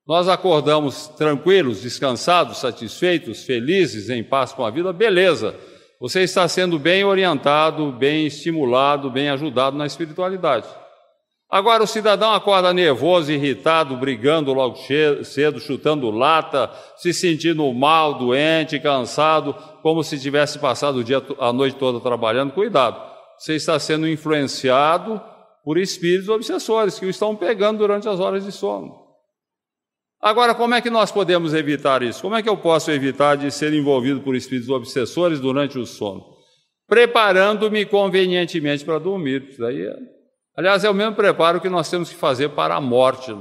Nós acordamos tranquilos, descansados, satisfeitos, felizes, em paz com a vida, beleza. Você está sendo bem orientado, bem estimulado, bem ajudado na espiritualidade. Agora o cidadão acorda nervoso, irritado, brigando logo cedo, chutando lata, se sentindo mal, doente, cansado, como se tivesse passado o dia, a noite toda trabalhando. Cuidado, você está sendo influenciado por espíritos obsessores que o estão pegando durante as horas de sono. Agora, como é que nós podemos evitar isso? Como é que eu posso evitar de ser envolvido por espíritos obsessores durante o sono? Preparando-me convenientemente para dormir. Isso daí é Aliás, é o mesmo preparo que nós temos que fazer para a morte.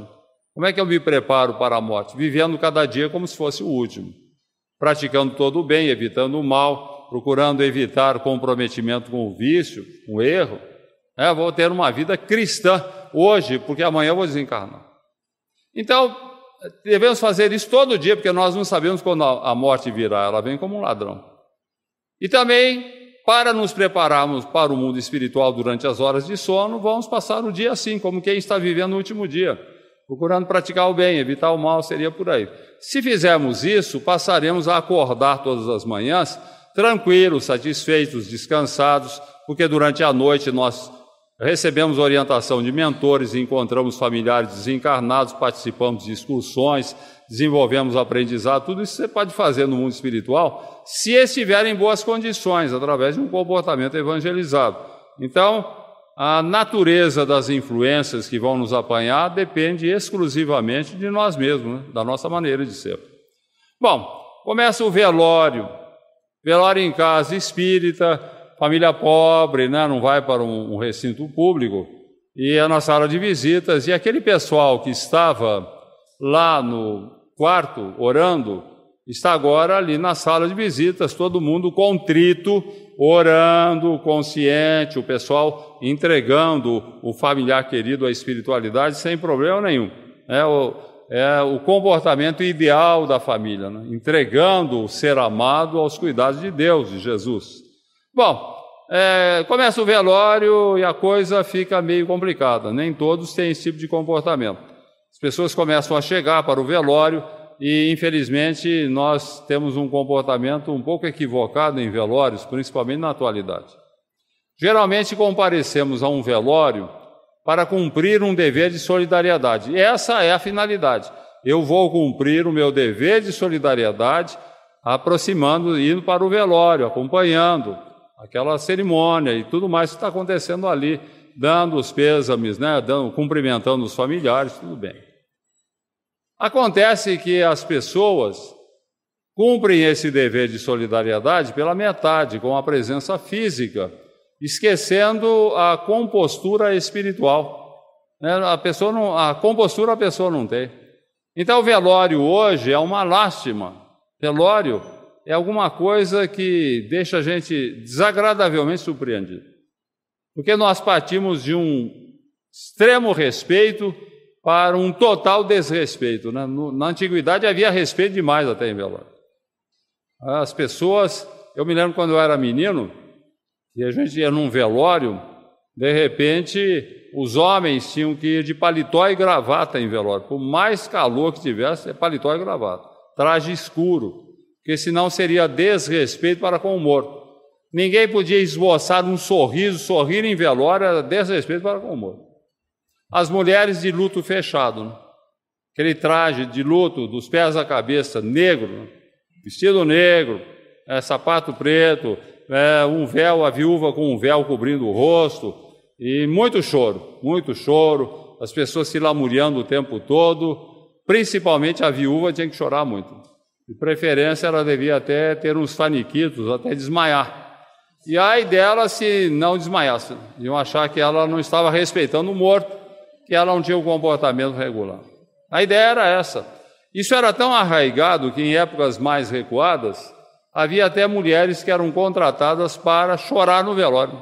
Como é que eu me preparo para a morte? Vivendo cada dia como se fosse o último, praticando todo o bem, evitando o mal, procurando evitar comprometimento com o vício, com o erro. É, vou ter uma vida cristã hoje, porque amanhã eu vou desencarnar. Então, devemos fazer isso todo dia, porque nós não sabemos quando a morte virá, ela vem como um ladrão. E também para nos prepararmos para o mundo espiritual durante as horas de sono, vamos passar o dia assim, como quem está vivendo o último dia, procurando praticar o bem, evitar o mal, seria por aí. Se fizermos isso, passaremos a acordar todas as manhãs tranquilos, satisfeitos, descansados, porque durante a noite nós Recebemos orientação de mentores, encontramos familiares desencarnados, participamos de excursões, desenvolvemos aprendizado, tudo isso você pode fazer no mundo espiritual, se estiver em boas condições, através de um comportamento evangelizado. Então, a natureza das influências que vão nos apanhar depende exclusivamente de nós mesmos, né? da nossa maneira de ser. Bom, começa o velório. Velório em casa espírita, família pobre, né? não vai para um, um recinto público. E a nossa sala de visitas, e aquele pessoal que estava lá no quarto, orando, está agora ali na sala de visitas, todo mundo contrito, orando, consciente, o pessoal entregando o familiar querido à espiritualidade sem problema nenhum. É o, é o comportamento ideal da família, né? entregando o ser amado aos cuidados de Deus, de Jesus. Bom, é, começa o velório e a coisa fica meio complicada, nem todos têm esse tipo de comportamento. As pessoas começam a chegar para o velório e, infelizmente, nós temos um comportamento um pouco equivocado em velórios, principalmente na atualidade. Geralmente comparecemos a um velório para cumprir um dever de solidariedade. Essa é a finalidade. Eu vou cumprir o meu dever de solidariedade aproximando, indo para o velório, acompanhando aquela cerimônia e tudo mais que está acontecendo ali, dando os pêsames, né, dando, cumprimentando os familiares, tudo bem. Acontece que as pessoas cumprem esse dever de solidariedade pela metade, com a presença física, esquecendo a compostura espiritual. Né? A, pessoa não, a compostura a pessoa não tem. Então, o velório hoje é uma lástima. Velório é alguma coisa que deixa a gente desagradavelmente surpreendido. Porque nós partimos de um extremo respeito para um total desrespeito. Né? No, na antiguidade havia respeito demais até em velório. As pessoas, eu me lembro quando eu era menino, e a gente ia num velório, de repente os homens tinham que ir de paletó e gravata em velório. Por mais calor que tivesse, é paletó e gravata. Traje escuro, porque senão seria desrespeito para com o morto. Ninguém podia esboçar um sorriso, sorrir em velório era desrespeito para com o morto. As mulheres de luto fechado, aquele traje de luto dos pés à cabeça, negro, vestido negro, é, sapato preto, é, um véu, a viúva com um véu cobrindo o rosto, e muito choro, muito choro, as pessoas se lamuriando o tempo todo, principalmente a viúva tinha que chorar muito. De preferência, ela devia até ter uns faniquitos, até desmaiar. E ai dela se não desmaiasse, iam achar que ela não estava respeitando o morto que ela não tinha um comportamento regular. A ideia era essa. Isso era tão arraigado que, em épocas mais recuadas, havia até mulheres que eram contratadas para chorar no velório.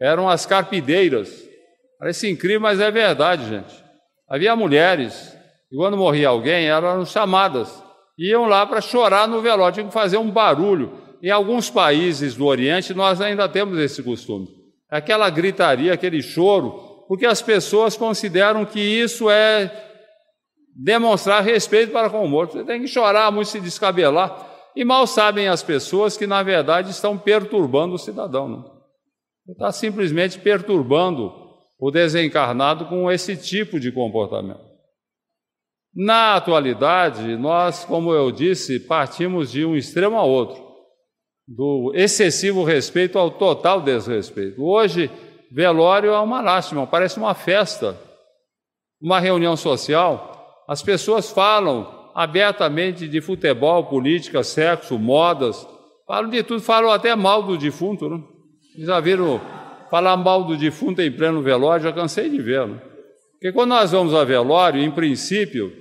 Eram as carpideiras. Parece incrível, mas é verdade, gente. Havia mulheres que, quando morria alguém, eram chamadas. Iam lá para chorar no velório, tinham que fazer um barulho. Em alguns países do Oriente, nós ainda temos esse costume. Aquela gritaria, aquele choro, porque as pessoas consideram que isso é demonstrar respeito para com o morto. Você tem que chorar muito, se descabelar. E mal sabem as pessoas que, na verdade, estão perturbando o cidadão. Não? Né? Você está simplesmente perturbando o desencarnado com esse tipo de comportamento. Na atualidade, nós, como eu disse, partimos de um extremo a outro, do excessivo respeito ao total desrespeito. Hoje, velório é uma lástima, parece uma festa, uma reunião social. As pessoas falam abertamente de futebol, política, sexo, modas, falam de tudo, falam até mal do defunto. Né? Já viram falar mal do defunto em pleno velório? Já cansei de ver. Né? Porque quando nós vamos a velório, em princípio,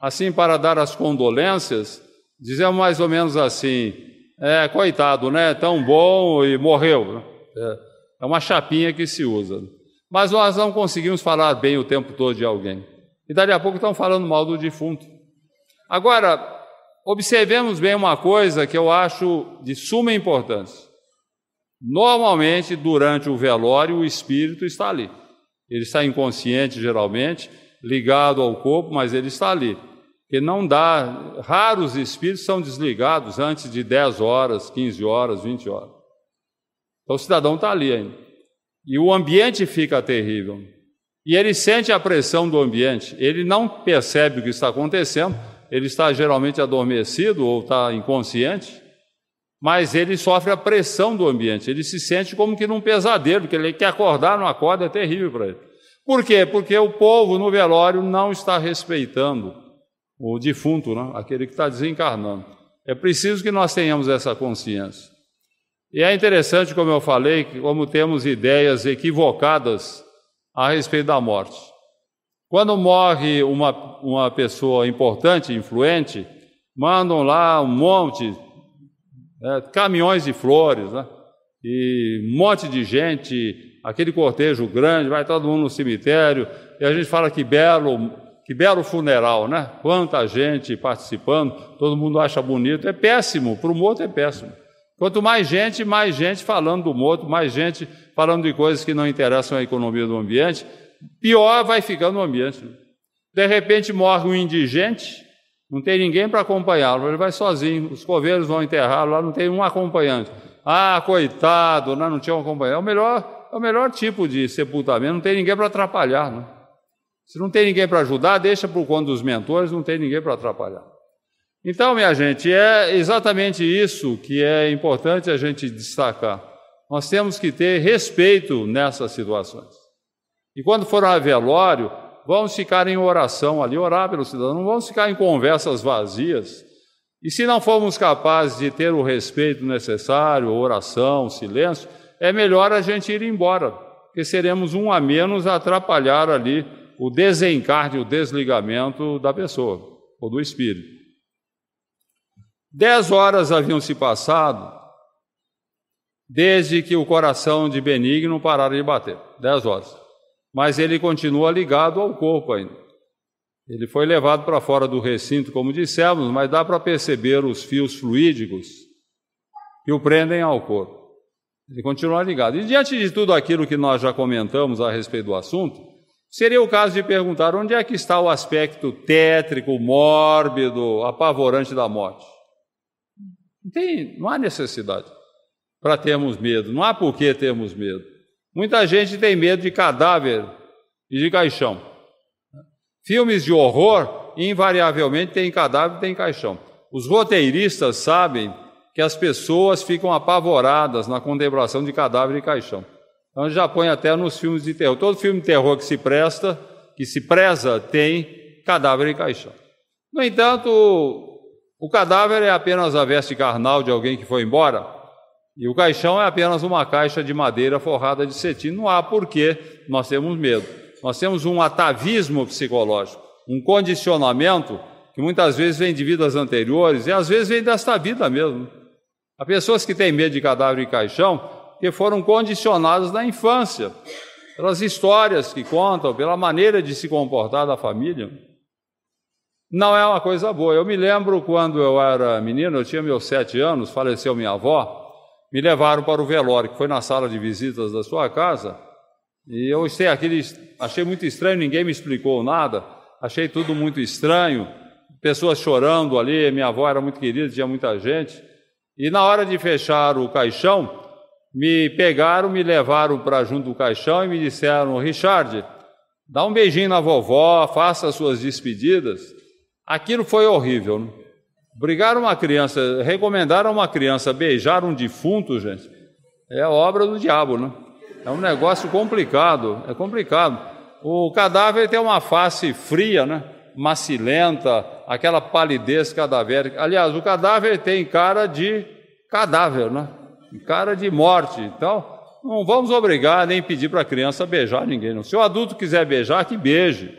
assim para dar as condolências, dizemos mais ou menos assim: é, coitado, né? Tão bom e morreu. É. É uma chapinha que se usa. Mas nós não conseguimos falar bem o tempo todo de alguém. E dali a pouco estão falando mal do defunto. Agora, observemos bem uma coisa que eu acho de suma importância. Normalmente, durante o velório, o espírito está ali. Ele está inconsciente, geralmente, ligado ao corpo, mas ele está ali. Porque não dá, raros espíritos são desligados antes de 10 horas, 15 horas, 20 horas. Então o cidadão está ali ainda. E o ambiente fica terrível. E ele sente a pressão do ambiente, ele não percebe o que está acontecendo, ele está geralmente adormecido ou está inconsciente, mas ele sofre a pressão do ambiente, ele se sente como que num pesadelo, que ele quer acordar, não acorda, é terrível para ele. Por quê? Porque o povo no velório não está respeitando o defunto, né? aquele que está desencarnando. É preciso que nós tenhamos essa consciência. E é interessante, como eu falei, como temos ideias equivocadas a respeito da morte. Quando morre uma, uma pessoa importante, influente, mandam lá um monte, é, caminhões de flores, né? e um monte de gente, aquele cortejo grande, vai todo mundo no cemitério, e a gente fala que belo, que belo funeral, né? Quanta gente participando, todo mundo acha bonito. É péssimo, para o morto é péssimo. Quanto mais gente, mais gente falando do morto, mais gente falando de coisas que não interessam à economia do ambiente, pior vai ficando o ambiente. De repente morre um indigente, não tem ninguém para acompanhá-lo, ele vai sozinho, os coveiros vão enterrá-lo, lá não tem um acompanhante. Ah, coitado, né, não tinha um acompanhante. É o melhor, é o melhor tipo de sepultamento, não tem ninguém para atrapalhar. Né? Se não tem ninguém para ajudar, deixa por conta dos mentores, não tem ninguém para atrapalhar. Então, minha gente, é exatamente isso que é importante a gente destacar. Nós temos que ter respeito nessas situações. E quando for a velório, vamos ficar em oração ali, orar pelo cidadão, não vamos ficar em conversas vazias. E se não formos capazes de ter o respeito necessário, oração, silêncio, é melhor a gente ir embora, porque seremos um a menos a atrapalhar ali o desencarne, o desligamento da pessoa ou do espírito. Dez horas haviam se passado desde que o coração de Benigno parara de bater. Dez horas. Mas ele continua ligado ao corpo ainda. Ele foi levado para fora do recinto, como dissemos, mas dá para perceber os fios fluídicos que o prendem ao corpo. Ele continua ligado. E diante de tudo aquilo que nós já comentamos a respeito do assunto, seria o caso de perguntar onde é que está o aspecto tétrico, mórbido, apavorante da morte. Não, tem, não há necessidade para termos medo, não há por que termos medo. Muita gente tem medo de cadáver e de caixão. Filmes de horror, invariavelmente, tem cadáver e tem caixão. Os roteiristas sabem que as pessoas ficam apavoradas na contemplação de cadáver e caixão. Então já põe até nos filmes de terror. Todo filme de terror que se presta, que se preza, tem cadáver e caixão. No entanto, o cadáver é apenas a veste carnal de alguém que foi embora, e o caixão é apenas uma caixa de madeira forrada de cetim. Não há porquê nós temos medo. Nós temos um atavismo psicológico, um condicionamento que muitas vezes vem de vidas anteriores e às vezes vem desta vida mesmo. Há pessoas que têm medo de cadáver e caixão que foram condicionadas na infância, pelas histórias que contam, pela maneira de se comportar da família não é uma coisa boa. Eu me lembro quando eu era menino, eu tinha meus sete anos, faleceu minha avó, me levaram para o velório, que foi na sala de visitas da sua casa, e eu sei, aquele, achei muito estranho, ninguém me explicou nada, achei tudo muito estranho, pessoas chorando ali, minha avó era muito querida, tinha muita gente, e na hora de fechar o caixão, me pegaram, me levaram para junto do caixão e me disseram, Richard, dá um beijinho na vovó, faça as suas despedidas, Aquilo foi horrível. Né? Brigar uma criança, recomendar a uma criança beijar um defunto, gente, é obra do diabo, né? É um negócio complicado, é complicado. O cadáver tem uma face fria, né? Macilenta, aquela palidez cadavérica. Aliás, o cadáver tem cara de cadáver, né? Cara de morte. Então, não vamos obrigar nem pedir para a criança beijar ninguém. Não. Se o adulto quiser beijar, que beije.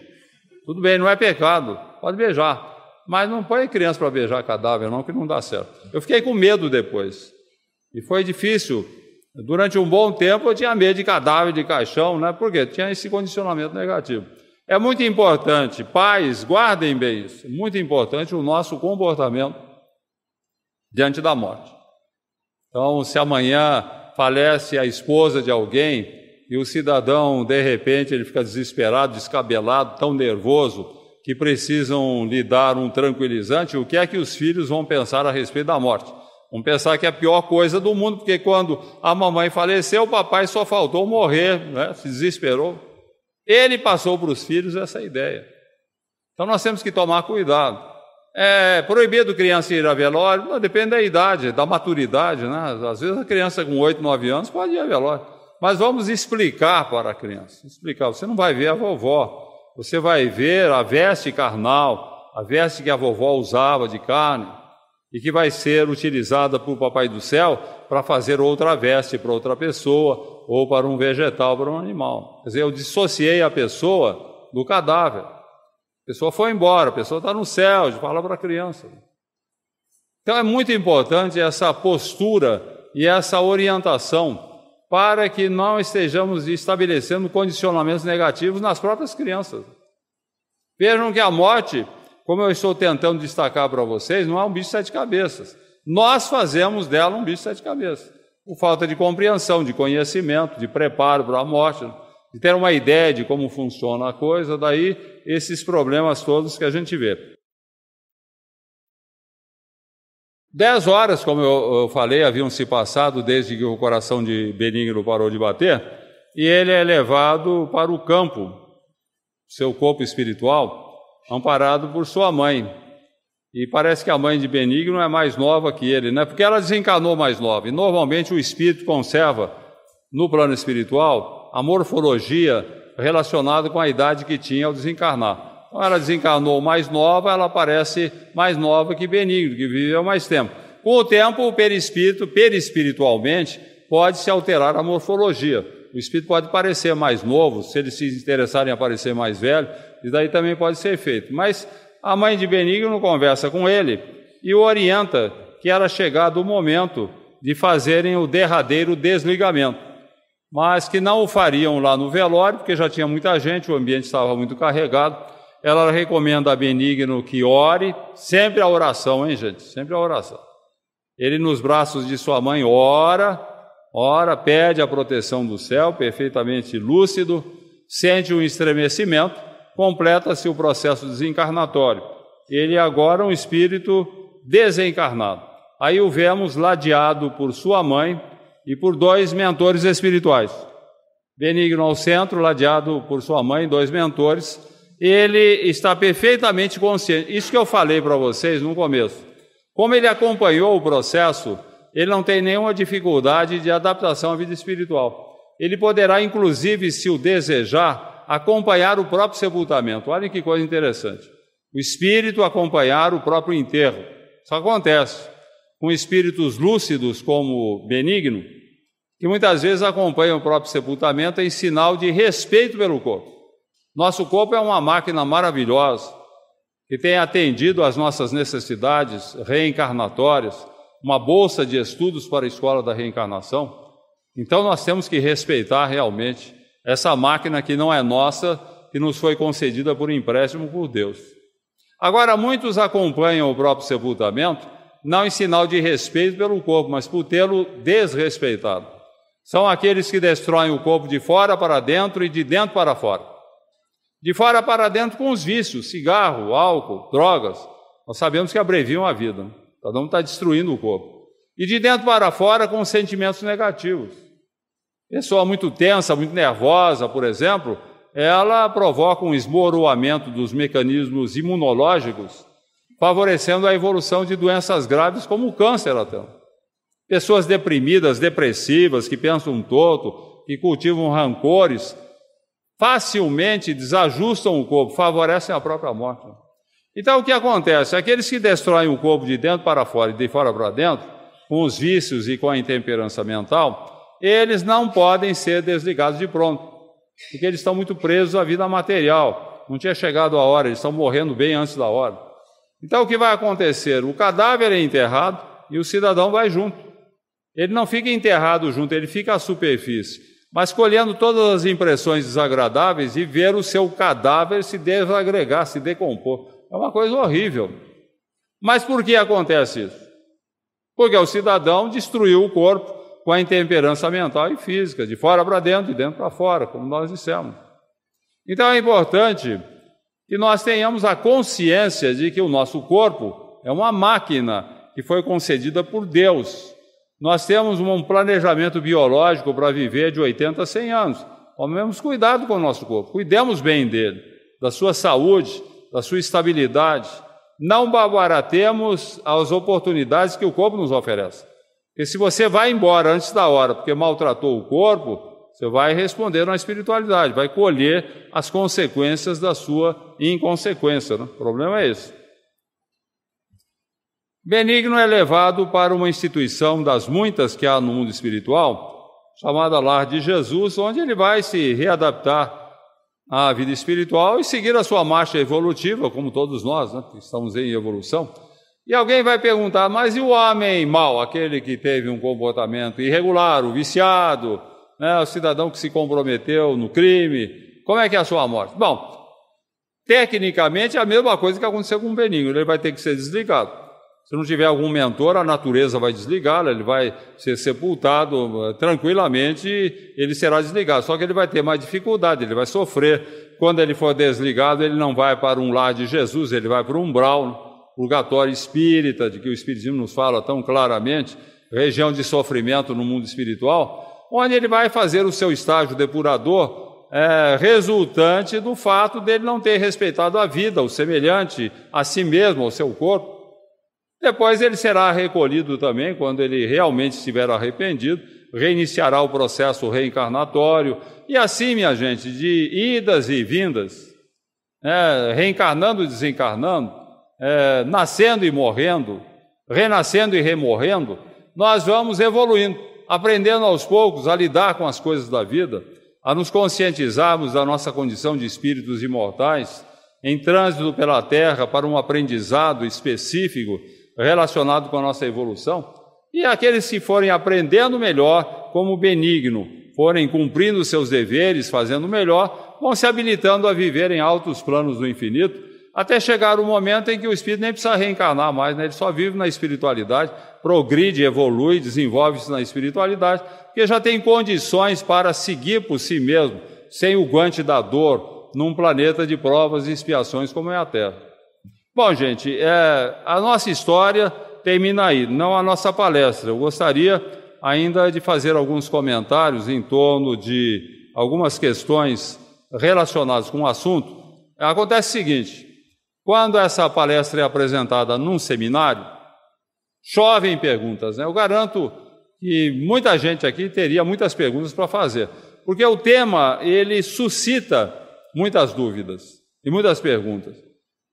Tudo bem, não é pecado pode beijar. Mas não põe criança para beijar cadáver, não, que não dá certo. Eu fiquei com medo depois. E foi difícil. Durante um bom tempo eu tinha medo de cadáver, de caixão, né? Porque tinha esse condicionamento negativo. É muito importante, pais, guardem bem isso. Muito importante o nosso comportamento diante da morte. Então, se amanhã falece a esposa de alguém e o cidadão, de repente, ele fica desesperado, descabelado, tão nervoso, que precisam lhe dar um tranquilizante, o que é que os filhos vão pensar a respeito da morte? Vão pensar que é a pior coisa do mundo, porque quando a mamãe faleceu, o papai só faltou morrer, né? se desesperou. Ele passou para os filhos essa ideia. Então nós temos que tomar cuidado. É proibido criança ir a velório, depende da idade, da maturidade, né? Às vezes a criança com 8, 9 anos pode ir a velório. Mas vamos explicar para a criança. Explicar, você não vai ver a vovó, você vai ver a veste carnal, a veste que a vovó usava de carne, e que vai ser utilizada por Papai do Céu para fazer outra veste para outra pessoa, ou para um vegetal, para um animal. Quer dizer, eu dissociei a pessoa do cadáver. A pessoa foi embora, a pessoa está no céu, fala para a criança. Então é muito importante essa postura e essa orientação para que não estejamos estabelecendo condicionamentos negativos nas próprias crianças. Vejam que a morte, como eu estou tentando destacar para vocês, não é um bicho de sete cabeças. Nós fazemos dela um bicho de sete cabeças. Por falta de compreensão, de conhecimento, de preparo para a morte, de ter uma ideia de como funciona a coisa, daí esses problemas todos que a gente vê. Dez horas, como eu, falei, haviam se passado desde que o coração de Benigno parou de bater, e ele é levado para o campo, seu corpo espiritual, amparado por sua mãe. E parece que a mãe de Benigno é mais nova que ele, né? Porque ela desencarnou mais nova. E normalmente o espírito conserva no plano espiritual a morfologia relacionada com a idade que tinha ao desencarnar ela desencarnou mais nova, ela parece mais nova que Benigno, que viveu mais tempo. Com o tempo, o perispírito, perispiritualmente, pode se alterar a morfologia. O espírito pode parecer mais novo, se eles se interessarem em aparecer mais velho, e daí também pode ser feito. Mas a mãe de Benigno conversa com ele e o orienta que era chegado o momento de fazerem o derradeiro desligamento, mas que não o fariam lá no velório, porque já tinha muita gente, o ambiente estava muito carregado, ela recomenda a Benigno que ore, sempre a oração, hein, gente? Sempre a oração. Ele, nos braços de sua mãe, ora, ora, pede a proteção do céu, perfeitamente lúcido, sente um estremecimento, completa-se o processo desencarnatório. Ele é agora um espírito desencarnado. Aí o vemos ladeado por sua mãe e por dois mentores espirituais. Benigno ao centro, ladeado por sua mãe, dois mentores ele está perfeitamente consciente. Isso que eu falei para vocês no começo. Como ele acompanhou o processo, ele não tem nenhuma dificuldade de adaptação à vida espiritual. Ele poderá, inclusive, se o desejar, acompanhar o próprio sepultamento. Olha que coisa interessante. O espírito acompanhar o próprio enterro. Isso acontece com espíritos lúcidos como Benigno, que muitas vezes acompanham o próprio sepultamento em sinal de respeito pelo corpo. Nosso corpo é uma máquina maravilhosa que tem atendido às nossas necessidades reencarnatórias, uma bolsa de estudos para a escola da reencarnação. Então nós temos que respeitar realmente essa máquina que não é nossa, que nos foi concedida por empréstimo por Deus. Agora, muitos acompanham o próprio sepultamento, não em sinal de respeito pelo corpo, mas por tê-lo desrespeitado. São aqueles que destroem o corpo de fora para dentro e de dentro para fora de fora para dentro com os vícios, cigarro, álcool, drogas. Nós sabemos que abreviam a vida, né? cada um está destruindo o corpo. E de dentro para fora com sentimentos negativos. Pessoa muito tensa, muito nervosa, por exemplo, ela provoca um esmoroamento dos mecanismos imunológicos, favorecendo a evolução de doenças graves como o câncer até. Pessoas deprimidas, depressivas, que pensam um toto, que cultivam rancores, facilmente desajustam o corpo, favorecem a própria morte. Então o que acontece? Aqueles que destroem o corpo de dentro para fora e de fora para dentro, com os vícios e com a intemperança mental, eles não podem ser desligados de pronto, porque eles estão muito presos à vida material. Não tinha chegado a hora, eles estão morrendo bem antes da hora. Então o que vai acontecer? O cadáver é enterrado e o cidadão vai junto. Ele não fica enterrado junto, ele fica à superfície mas colhendo todas as impressões desagradáveis e ver o seu cadáver se desagregar, se decompor. É uma coisa horrível. Mas por que acontece isso? Porque o cidadão destruiu o corpo com a intemperança mental e física, de fora para dentro, de dentro para fora, como nós dissemos. Então é importante que nós tenhamos a consciência de que o nosso corpo é uma máquina que foi concedida por Deus nós temos um planejamento biológico para viver de 80 a 100 anos. Tomemos cuidado com o nosso corpo, cuidemos bem dele, da sua saúde, da sua estabilidade. Não babaratemos as oportunidades que o corpo nos oferece. Porque se você vai embora antes da hora porque maltratou o corpo, você vai responder na espiritualidade, vai colher as consequências da sua inconsequência. Né? O problema é esse. Benigno é levado para uma instituição das muitas que há no mundo espiritual, chamada Lar de Jesus, onde ele vai se readaptar à vida espiritual e seguir a sua marcha evolutiva, como todos nós, né, que estamos em evolução. E alguém vai perguntar: mas e o homem mau, aquele que teve um comportamento irregular, o viciado, né, o cidadão que se comprometeu no crime, como é que é a sua morte? Bom, tecnicamente é a mesma coisa que aconteceu com o Benigno, ele vai ter que ser desligado. Se não tiver algum mentor, a natureza vai desligá-lo, ele vai ser sepultado eh, tranquilamente, ele será desligado. Só que ele vai ter mais dificuldade, ele vai sofrer. Quando ele for desligado, ele não vai para um lar de Jesus, ele vai para um umbral, purgatório espírita, de que o Espiritismo nos fala tão claramente, região de sofrimento no mundo espiritual, onde ele vai fazer o seu estágio depurador, é, resultante do fato dele não ter respeitado a vida, o semelhante, a si mesmo, ao seu corpo. Depois ele será recolhido também, quando ele realmente estiver arrependido, reiniciará o processo reencarnatório, e assim, minha gente, de idas e vindas, é, reencarnando e desencarnando, é, nascendo e morrendo, renascendo e remorrendo, nós vamos evoluindo, aprendendo aos poucos a lidar com as coisas da vida, a nos conscientizarmos da nossa condição de espíritos imortais, em trânsito pela terra para um aprendizado específico relacionado com a nossa evolução, e aqueles que forem aprendendo melhor, como benigno, forem cumprindo seus deveres, fazendo melhor, vão se habilitando a viver em altos planos do infinito, até chegar o momento em que o espírito nem precisa reencarnar mais, né? ele só vive na espiritualidade, progride, evolui, desenvolve-se na espiritualidade, porque já tem condições para seguir por si mesmo, sem o guante da dor, num planeta de provas e expiações como é a Terra. Bom, gente, é, a nossa história termina aí, não a nossa palestra. Eu gostaria ainda de fazer alguns comentários em torno de algumas questões relacionadas com o assunto. Acontece o seguinte: quando essa palestra é apresentada num seminário, chovem perguntas, né? Eu garanto que muita gente aqui teria muitas perguntas para fazer, porque o tema ele suscita muitas dúvidas e muitas perguntas.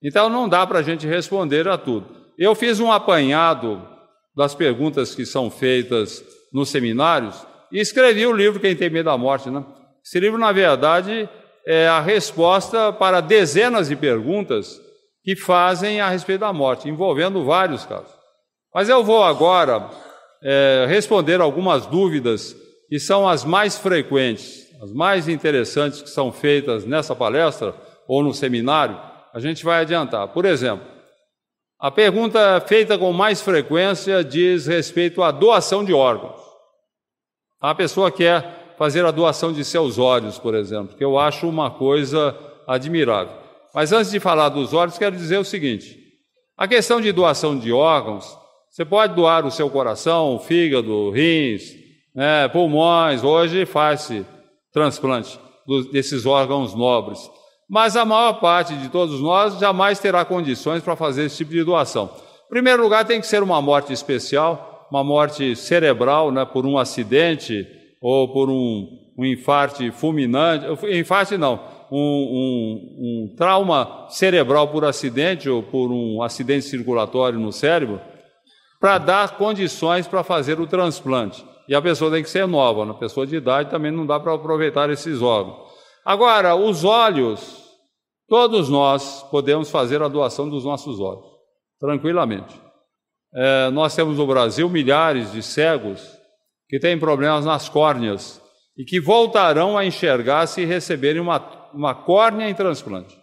Então não dá para a gente responder a tudo. Eu fiz um apanhado das perguntas que são feitas nos seminários e escrevi o livro Quem Tem Medo da Morte. Né? Esse livro, na verdade, é a resposta para dezenas de perguntas que fazem a respeito da morte, envolvendo vários casos. Mas eu vou agora é, responder algumas dúvidas que são as mais frequentes, as mais interessantes que são feitas nessa palestra ou no seminário a gente vai adiantar. Por exemplo, a pergunta feita com mais frequência diz respeito à doação de órgãos. A pessoa quer fazer a doação de seus olhos, por exemplo, que eu acho uma coisa admirável. Mas antes de falar dos olhos, quero dizer o seguinte: a questão de doação de órgãos, você pode doar o seu coração, o fígado, rins, né, pulmões, hoje faz-se transplante desses órgãos nobres mas a maior parte de todos nós jamais terá condições para fazer esse tipo de doação. Em primeiro lugar, tem que ser uma morte especial, uma morte cerebral, né, por um acidente ou por um, um infarte fulminante, infarte não, um, um, um trauma cerebral por acidente ou por um acidente circulatório no cérebro, para dar condições para fazer o transplante. E a pessoa tem que ser nova, na né? pessoa de idade também não dá para aproveitar esses órgãos. Agora, os olhos, todos nós podemos fazer a doação dos nossos olhos, tranquilamente. É, nós temos no Brasil milhares de cegos que têm problemas nas córneas e que voltarão a enxergar se receberem uma, uma córnea em transplante.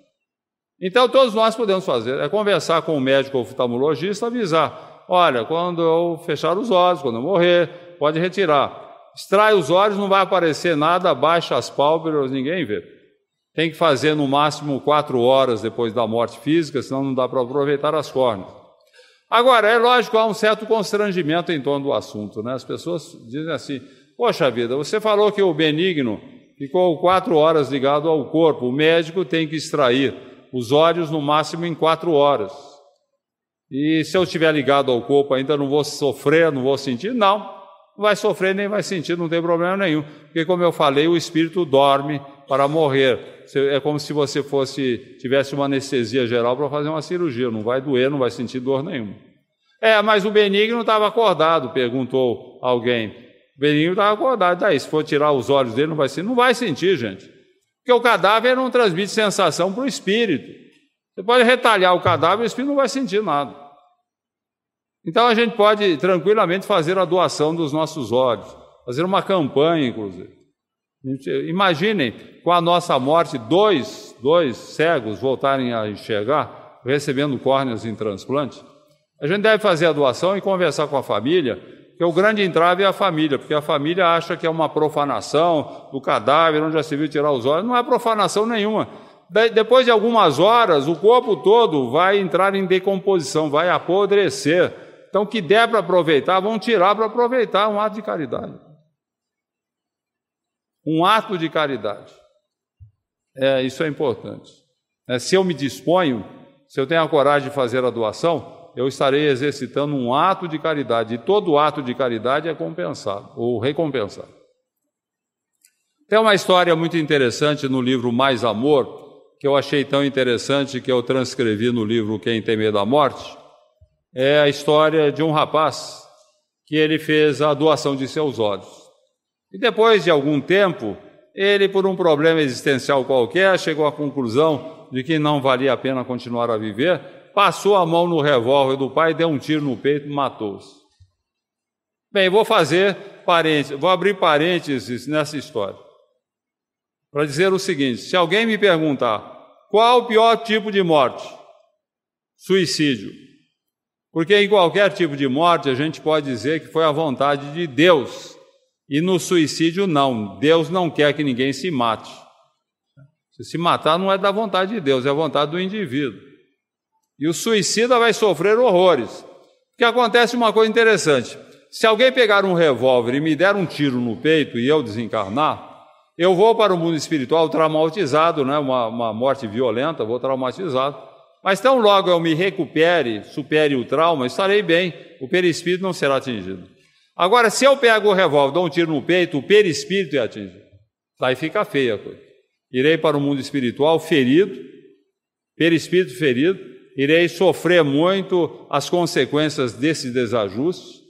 Então, todos nós podemos fazer, é conversar com o médico oftalmologista, avisar: olha, quando eu fechar os olhos, quando eu morrer, pode retirar. Extrai os olhos, não vai aparecer nada, abaixa as pálpebras, ninguém vê. Tem que fazer no máximo quatro horas depois da morte física, senão não dá para aproveitar as córneas. Agora, é lógico, há um certo constrangimento em torno do assunto, né? As pessoas dizem assim: Poxa vida, você falou que o benigno ficou quatro horas ligado ao corpo, o médico tem que extrair os olhos no máximo em quatro horas. E se eu estiver ligado ao corpo ainda não vou sofrer, não vou sentir? Não vai sofrer nem vai sentir, não tem problema nenhum. Porque, como eu falei, o espírito dorme para morrer. É como se você fosse tivesse uma anestesia geral para fazer uma cirurgia, não vai doer, não vai sentir dor nenhuma. É, mas o Benigno estava acordado, perguntou alguém. O Benigno estava acordado, daí se for tirar os olhos dele, não vai sentir, não vai sentir, gente. Porque o cadáver não transmite sensação para o espírito. Você pode retalhar o cadáver, o espírito não vai sentir nada. Então a gente pode tranquilamente fazer a doação dos nossos olhos, fazer uma campanha, inclusive. Imaginem, com a nossa morte, dois, dois cegos voltarem a enxergar, recebendo córneas em transplante. A gente deve fazer a doação e conversar com a família, que o grande entrave é a família, porque a família acha que é uma profanação do cadáver, onde já se viu tirar os olhos. Não é profanação nenhuma. Depois de algumas horas, o corpo todo vai entrar em decomposição, vai apodrecer então, o que der para aproveitar, vão tirar para aproveitar é um ato de caridade. Um ato de caridade. É, isso é importante. É, se eu me disponho, se eu tenho a coragem de fazer a doação, eu estarei exercitando um ato de caridade. E todo ato de caridade é compensado ou recompensado. Tem uma história muito interessante no livro Mais Amor, que eu achei tão interessante que eu transcrevi no livro Quem Tem Medo da Morte, é a história de um rapaz que ele fez a doação de seus olhos. E depois de algum tempo, ele, por um problema existencial qualquer, chegou à conclusão de que não valia a pena continuar a viver, passou a mão no revólver do pai, deu um tiro no peito e matou-se. Bem, vou fazer parênteses, vou abrir parênteses nessa história. Para dizer o seguinte: se alguém me perguntar qual o pior tipo de morte, suicídio. Porque em qualquer tipo de morte a gente pode dizer que foi a vontade de Deus. E no suicídio, não. Deus não quer que ninguém se mate. Se se matar não é da vontade de Deus, é a vontade do indivíduo. E o suicida vai sofrer horrores. Porque acontece uma coisa interessante. Se alguém pegar um revólver e me der um tiro no peito e eu desencarnar, eu vou para o mundo espiritual traumatizado, né? uma, uma morte violenta, vou traumatizado. Mas tão logo eu me recupere, supere o trauma, estarei bem, o perispírito não será atingido. Agora, se eu pego o revólver, dou um tiro no peito, o perispírito é atingido. Aí fica feia a coisa. Irei para o mundo espiritual ferido, perispírito ferido, irei sofrer muito as consequências desse desajuste,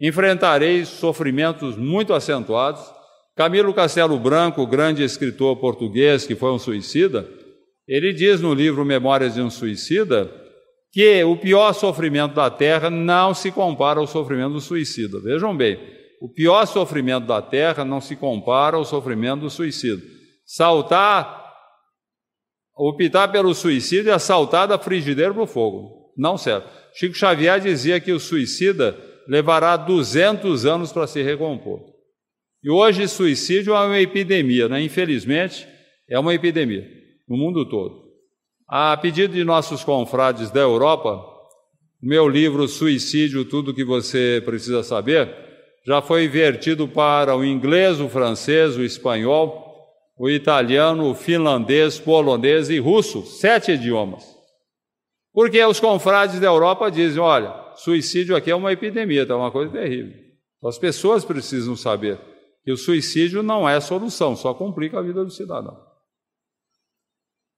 enfrentarei sofrimentos muito acentuados. Camilo Castelo Branco, grande escritor português que foi um suicida, ele diz no livro Memórias de um Suicida que o pior sofrimento da terra não se compara ao sofrimento do suicida. Vejam bem, o pior sofrimento da terra não se compara ao sofrimento do suicida. Saltar, optar pelo suicídio é saltar da frigideira para o fogo. Não serve. Chico Xavier dizia que o suicida levará 200 anos para se recompor. E hoje, suicídio é uma epidemia, né? infelizmente, é uma epidemia no mundo todo. A pedido de nossos confrades da Europa, meu livro Suicídio, Tudo o que Você Precisa Saber, já foi invertido para o inglês, o francês, o espanhol, o italiano, o finlandês, polonês e russo, sete idiomas. Porque os confrades da Europa dizem: olha, suicídio aqui é uma epidemia, é uma coisa terrível. Então, as pessoas precisam saber que o suicídio não é solução, só complica a vida do cidadão.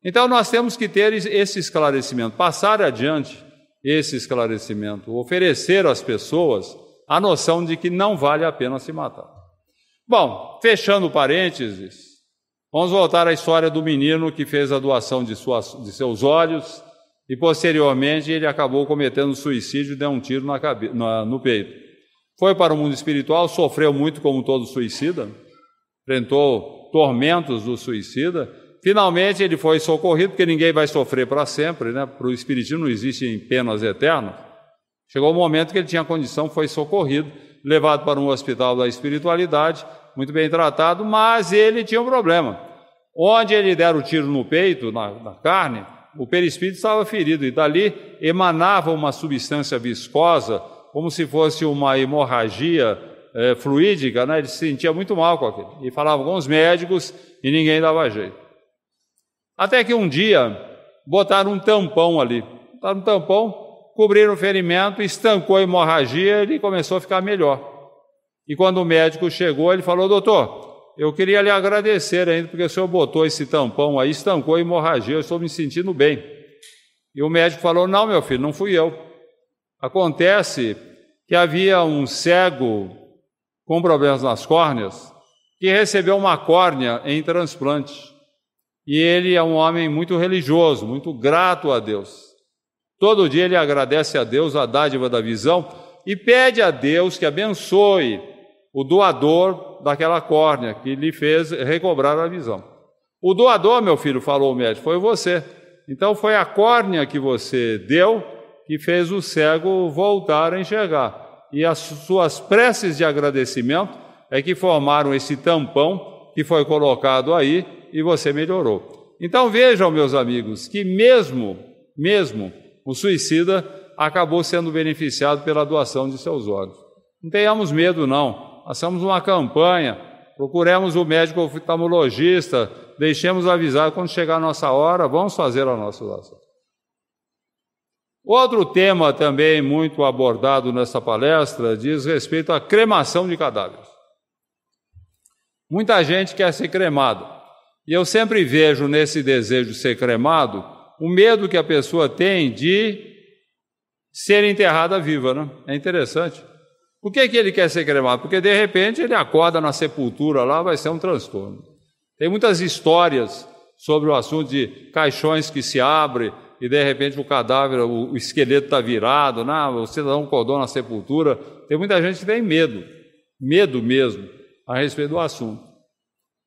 Então nós temos que ter esse esclarecimento, passar adiante esse esclarecimento, oferecer às pessoas a noção de que não vale a pena se matar. Bom, fechando parênteses, vamos voltar à história do menino que fez a doação de, suas, de seus olhos e posteriormente ele acabou cometendo suicídio e deu um tiro na cabe, na, no peito. Foi para o mundo espiritual, sofreu muito como todo suicida, enfrentou tormentos do suicida Finalmente ele foi socorrido, porque ninguém vai sofrer para sempre, né? Para o Espiritismo não existem penas eternas. Chegou o um momento que ele tinha condição, foi socorrido, levado para um hospital da espiritualidade, muito bem tratado, mas ele tinha um problema. Onde ele dera o tiro no peito, na, na carne, o perispírito estava ferido e dali emanava uma substância viscosa, como se fosse uma hemorragia é, fluídica, né? ele se sentia muito mal com aquilo. E falava com os médicos e ninguém dava jeito. Até que um dia botaram um tampão ali. Botaram um tampão, cobriram o ferimento, estancou a hemorragia, ele começou a ficar melhor. E quando o médico chegou, ele falou: Doutor, eu queria lhe agradecer ainda, porque o senhor botou esse tampão aí, estancou a hemorragia, eu estou me sentindo bem. E o médico falou: Não, meu filho, não fui eu. Acontece que havia um cego com problemas nas córneas que recebeu uma córnea em transplante. E ele é um homem muito religioso, muito grato a Deus. Todo dia ele agradece a Deus a dádiva da visão e pede a Deus que abençoe o doador daquela córnea que lhe fez recobrar a visão. O doador, meu filho, falou o médico, foi você. Então foi a córnea que você deu que fez o cego voltar a enxergar. E as suas preces de agradecimento é que formaram esse tampão que foi colocado aí e você melhorou. Então vejam, meus amigos, que mesmo, mesmo o suicida acabou sendo beneficiado pela doação de seus órgãos. Não tenhamos medo, não. Façamos uma campanha, procuremos o médico oftalmologista, deixemos avisar quando chegar a nossa hora, vamos fazer a nossa doação. Outro tema também muito abordado nessa palestra diz respeito à cremação de cadáveres. Muita gente quer ser cremada. E eu sempre vejo nesse desejo de ser cremado o medo que a pessoa tem de ser enterrada viva, né? É interessante. Por que, que ele quer ser cremado? Porque de repente ele acorda na sepultura lá, vai ser um transtorno. Tem muitas histórias sobre o assunto de caixões que se abrem e de repente o cadáver, o esqueleto está virado, né? você cidadão acordou na sepultura. Tem muita gente que tem medo, medo mesmo, a respeito do assunto.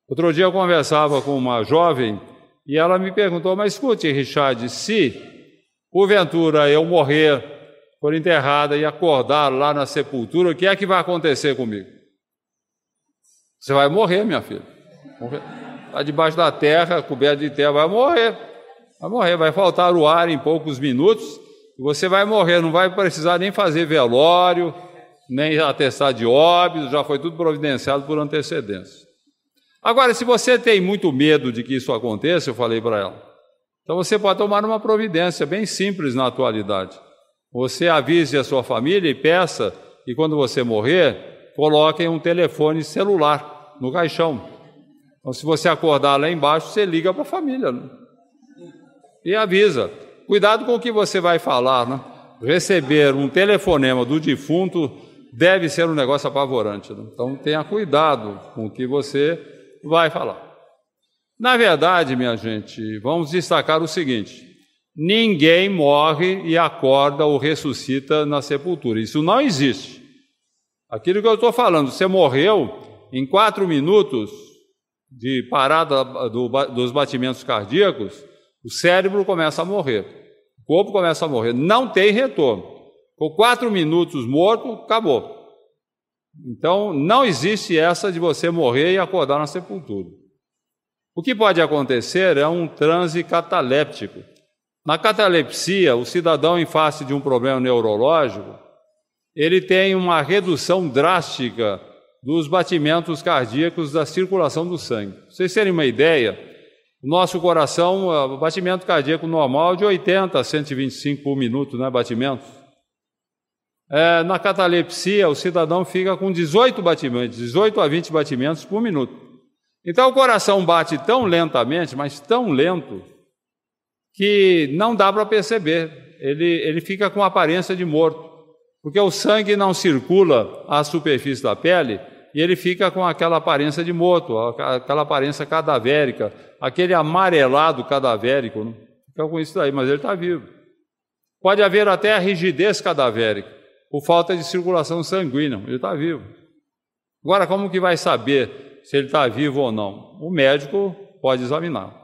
Outro dia eu conversava com uma jovem e ela me perguntou: Mas escute, Richard, se porventura eu morrer, for enterrada e acordar lá na sepultura, o que é que vai acontecer comigo? Você vai morrer, minha filha. Está debaixo da terra, coberto de terra, vai morrer. Vai morrer, vai faltar o ar em poucos minutos e você vai morrer. Não vai precisar nem fazer velório, nem atestar de óbito, já foi tudo providenciado por antecedência. Agora, se você tem muito medo de que isso aconteça, eu falei para ela, então você pode tomar uma providência bem simples na atualidade. Você avise a sua família e peça que quando você morrer, coloquem um telefone celular no caixão. Então, se você acordar lá embaixo, você liga para a família né? e avisa. Cuidado com o que você vai falar, né? Receber um telefonema do defunto deve ser um negócio apavorante. Né? Então, tenha cuidado com o que você vai falar. Na verdade, minha gente, vamos destacar o seguinte: ninguém morre e acorda ou ressuscita na sepultura. Isso não existe. Aquilo que eu estou falando, você morreu em quatro minutos de parada do, dos batimentos cardíacos, o cérebro começa a morrer, o corpo começa a morrer, não tem retorno. Com quatro minutos morto, acabou. Então, não existe essa de você morrer e acordar na sepultura. O que pode acontecer é um transe cataléptico. Na catalepsia, o cidadão em face de um problema neurológico, ele tem uma redução drástica dos batimentos cardíacos da circulação do sangue. Pra vocês terem uma ideia, o nosso coração, ah, o batimento cardíaco normal é de 80 a 125 por minuto, né, batimentos. É, na catalepsia, o cidadão fica com 18 batimentos, 18 a 20 batimentos por minuto. Então o coração bate tão lentamente, mas tão lento, que não dá para perceber. Ele, ele fica com aparência de morto, porque o sangue não circula à superfície da pele e ele fica com aquela aparência de morto, aquela aparência cadavérica, aquele amarelado cadavérico. Né? Fica com isso daí, mas ele está vivo. Pode haver até a rigidez cadavérica por falta de circulação sanguínea, ele está vivo. Agora, como que vai saber se ele está vivo ou não? O médico pode examinar.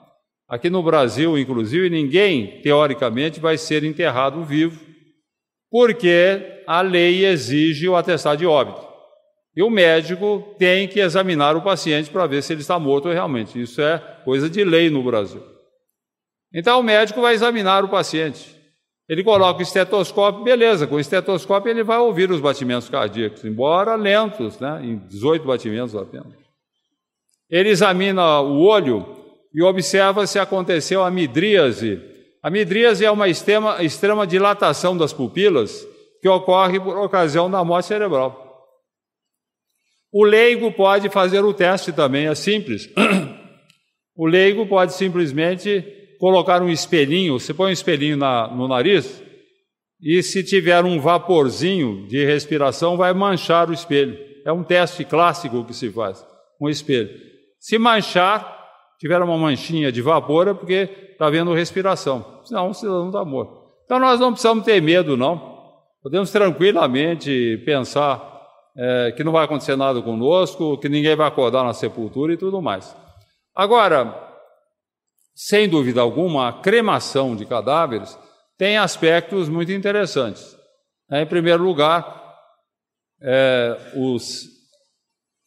Aqui no Brasil, inclusive, ninguém, teoricamente, vai ser enterrado vivo, porque a lei exige o atestado de óbito. E o médico tem que examinar o paciente para ver se ele está morto realmente. Isso é coisa de lei no Brasil. Então, o médico vai examinar o paciente. Ele coloca o estetoscópio, beleza, com o estetoscópio ele vai ouvir os batimentos cardíacos, embora lentos, né, em 18 batimentos apenas. Ele examina o olho e observa se aconteceu a midríase. A midríase é uma extrema, extrema dilatação das pupilas que ocorre por ocasião da morte cerebral. O leigo pode fazer o teste também, é simples. O leigo pode simplesmente colocar um espelhinho, você põe um espelhinho na, no nariz, e se tiver um vaporzinho de respiração, vai manchar o espelho. É um teste clássico que se faz com um o espelho. Se manchar, tiver uma manchinha de vapor, é porque está vendo respiração. Senão, o cidadão está morto. Então, nós não precisamos ter medo, não. Podemos tranquilamente pensar é, que não vai acontecer nada conosco, que ninguém vai acordar na sepultura e tudo mais. Agora, sem dúvida alguma, a cremação de cadáveres tem aspectos muito interessantes. Né, em primeiro lugar, é, os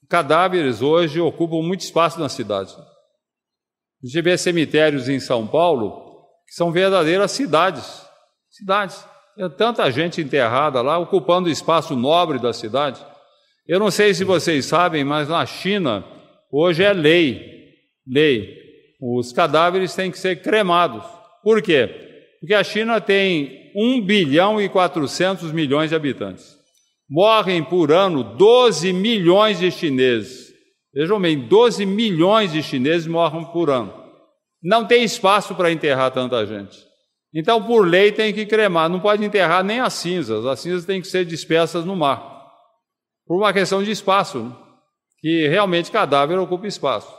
cadáveres hoje ocupam muito espaço na cidade. A gente vê cemitérios em São Paulo que são verdadeiras cidades. Cidades. Tem tanta gente enterrada lá, ocupando espaço nobre da cidade. Eu não sei se vocês sabem, mas na China hoje é lei, lei os cadáveres têm que ser cremados. Por quê? Porque a China tem 1 bilhão e 400 milhões de habitantes. Morrem por ano 12 milhões de chineses. Vejam bem, 12 milhões de chineses morrem por ano. Não tem espaço para enterrar tanta gente. Então, por lei, tem que cremar. Não pode enterrar nem as cinzas. As cinzas têm que ser dispersas no mar. Por uma questão de espaço, né? que realmente cadáver ocupa espaço.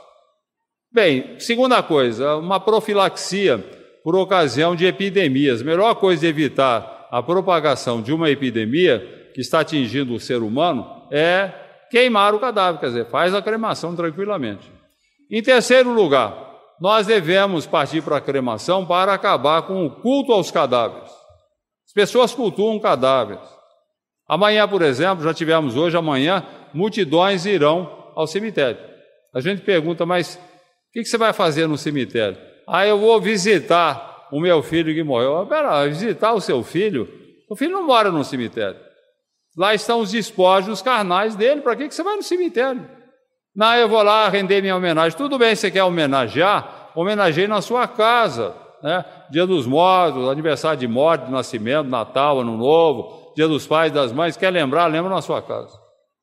Bem, segunda coisa, uma profilaxia por ocasião de epidemias. A melhor coisa de evitar a propagação de uma epidemia que está atingindo o ser humano é queimar o cadáver, quer dizer, faz a cremação tranquilamente. Em terceiro lugar, nós devemos partir para a cremação para acabar com o culto aos cadáveres. As pessoas cultuam cadáveres. Amanhã, por exemplo, já tivemos hoje, amanhã, multidões irão ao cemitério. A gente pergunta, mas o que você vai fazer no cemitério? Ah, eu vou visitar o meu filho que morreu. Ah, pera, visitar o seu filho? O filho não mora no cemitério. Lá estão os despojos carnais dele. Para que, você vai no cemitério? Não, eu vou lá render minha homenagem. Tudo bem, você quer homenagear? Homenageie na sua casa. Né? Dia dos mortos, aniversário de morte, de nascimento, Natal, Ano Novo, Dia dos Pais, das Mães. Quer lembrar? Lembra na sua casa.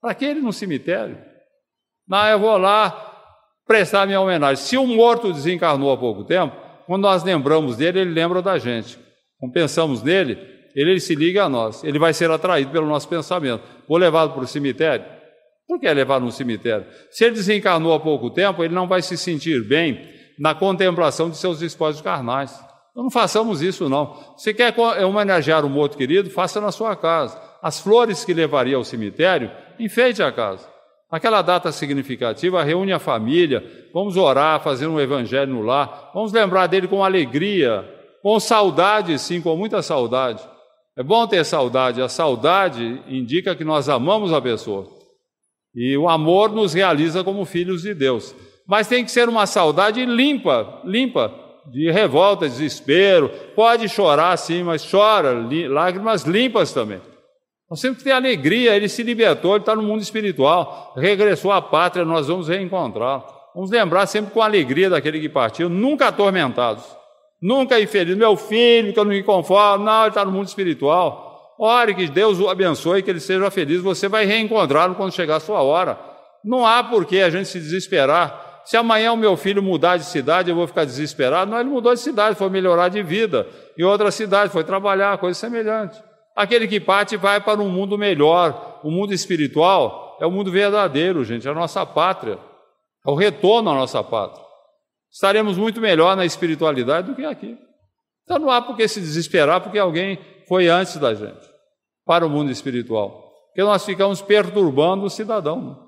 Para que ele no cemitério? Não, eu vou lá prestar minha homenagem. Se o morto desencarnou há pouco tempo, quando nós lembramos dele, ele lembra da gente. Quando pensamos nele, ele, ele se liga a nós. Ele vai ser atraído pelo nosso pensamento. Vou levá-lo para o cemitério? Por que levar no cemitério? Se ele desencarnou há pouco tempo, ele não vai se sentir bem na contemplação de seus despojos carnais. Então não façamos isso, não. Se quer é, homenagear o morto querido, faça na sua casa. As flores que levaria ao cemitério, enfeite a casa. Aquela data significativa reúne a família, vamos orar, fazer um evangelho no lar, vamos lembrar dele com alegria, com saudade, sim, com muita saudade. É bom ter saudade, a saudade indica que nós amamos a pessoa. E o amor nos realiza como filhos de Deus. Mas tem que ser uma saudade limpa, limpa, de revolta, desespero. Pode chorar sim, mas chora, lágrimas limpas também. Nós temos que ter alegria, ele se libertou, ele está no mundo espiritual, regressou à pátria, nós vamos reencontrá-lo. Vamos lembrar sempre com alegria daquele que partiu, nunca atormentados, nunca infeliz. Meu filho, que eu não me conformo, não, ele está no mundo espiritual. Ore que Deus o abençoe, que ele seja feliz, você vai reencontrá-lo quando chegar a sua hora. Não há por que a gente se desesperar. Se amanhã o meu filho mudar de cidade, eu vou ficar desesperado. Não, ele mudou de cidade, foi melhorar de vida. Em outra cidade, foi trabalhar, coisa semelhante. Aquele que parte vai para um mundo melhor. O mundo espiritual é o mundo verdadeiro, gente, é a nossa pátria. É o retorno à nossa pátria. Estaremos muito melhor na espiritualidade do que aqui. Então não há por que se desesperar porque alguém foi antes da gente para o mundo espiritual. Porque nós ficamos perturbando o cidadão.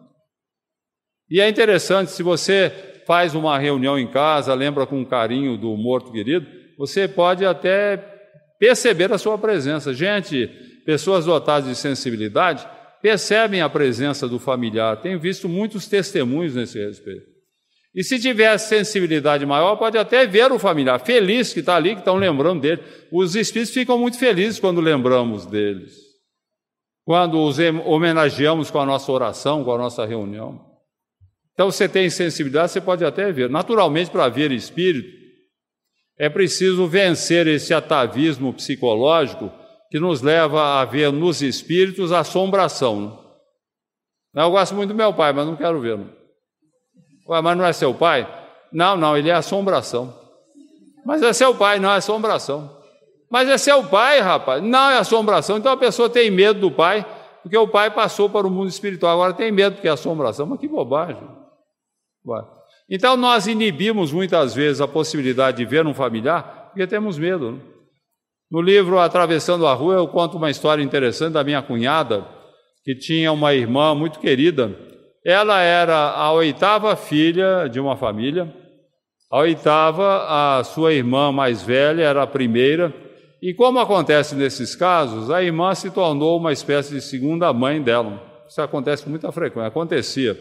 E é interessante, se você faz uma reunião em casa, lembra com carinho do morto querido, você pode até perceber a sua presença. Gente, pessoas dotadas de sensibilidade percebem a presença do familiar. Tenho visto muitos testemunhos nesse respeito. E se tiver sensibilidade maior, pode até ver o familiar feliz que está ali, que estão lembrando dele. Os espíritos ficam muito felizes quando lembramos deles, quando os homenageamos com a nossa oração, com a nossa reunião. Então, você tem sensibilidade, você pode até ver. Naturalmente, para ver espírito, é preciso vencer esse atavismo psicológico que nos leva a ver nos espíritos assombração. Eu gosto muito do meu pai, mas não quero ver. mas não é seu pai? Não, não, ele é assombração. Mas é seu pai, não é assombração. Mas é seu pai, rapaz. Não é assombração. Então a pessoa tem medo do pai, porque o pai passou para o mundo espiritual. Agora tem medo porque é assombração. Mas que bobagem. Vai. Então nós inibimos muitas vezes a possibilidade de ver um familiar porque temos medo. Né? No livro Atravessando a Rua, eu conto uma história interessante da minha cunhada, que tinha uma irmã muito querida. Ela era a oitava filha de uma família. A oitava, a sua irmã mais velha era a primeira. E como acontece nesses casos, a irmã se tornou uma espécie de segunda mãe dela. Isso acontece com muita frequência, acontecia.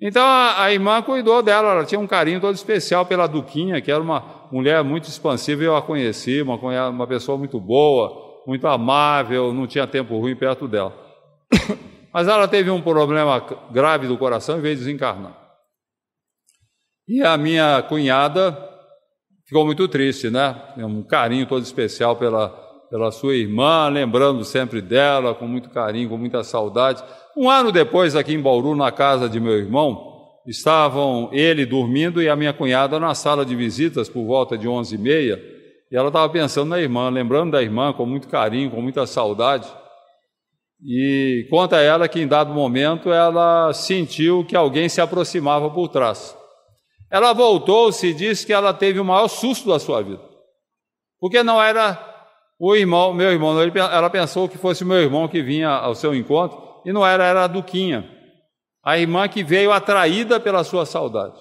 Então a, a, irmã cuidou dela, ela tinha um carinho todo especial pela Duquinha, que era uma mulher muito expansiva, eu a conheci, uma, uma pessoa muito boa, muito amável, não tinha tempo ruim perto dela. Mas ela teve um problema grave do coração e veio desencarnar. E a minha cunhada ficou muito triste, né? Um carinho todo especial pela, pela sua irmã, lembrando sempre dela, com muito carinho, com muita saudade. Um ano depois, aqui em Bauru, na casa de meu irmão, estavam ele dormindo e a minha cunhada na sala de visitas por volta de 11 e meia, e ela estava pensando na irmã, lembrando da irmã com muito carinho, com muita saudade. E conta ela que em dado momento ela sentiu que alguém se aproximava por trás. Ela voltou-se e disse que ela teve o maior susto da sua vida. Porque não era o irmão, meu irmão, ela pensou que fosse o meu irmão que vinha ao seu encontro, e não era, era a Duquinha, a irmã que veio atraída pela sua saudade.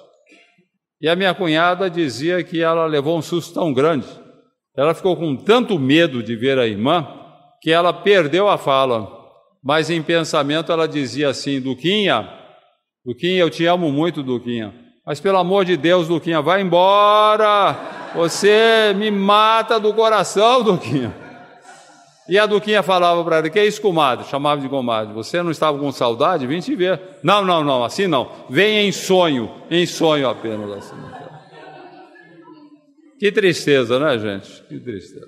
E a minha cunhada dizia que ela levou um susto tão grande, ela ficou com tanto medo de ver a irmã, que ela perdeu a fala, mas em pensamento ela dizia assim: Duquinha, Duquinha, eu te amo muito, Duquinha, mas pelo amor de Deus, Duquinha, vai embora, você me mata do coração, Duquinha. E a Duquinha falava para ela: Que é isso, comadre? Chamava de comadre. Você não estava com saudade? Vem te ver. Não, não, não, assim não. Vem em sonho, em sonho apenas assim. Que tristeza, né, gente? Que tristeza.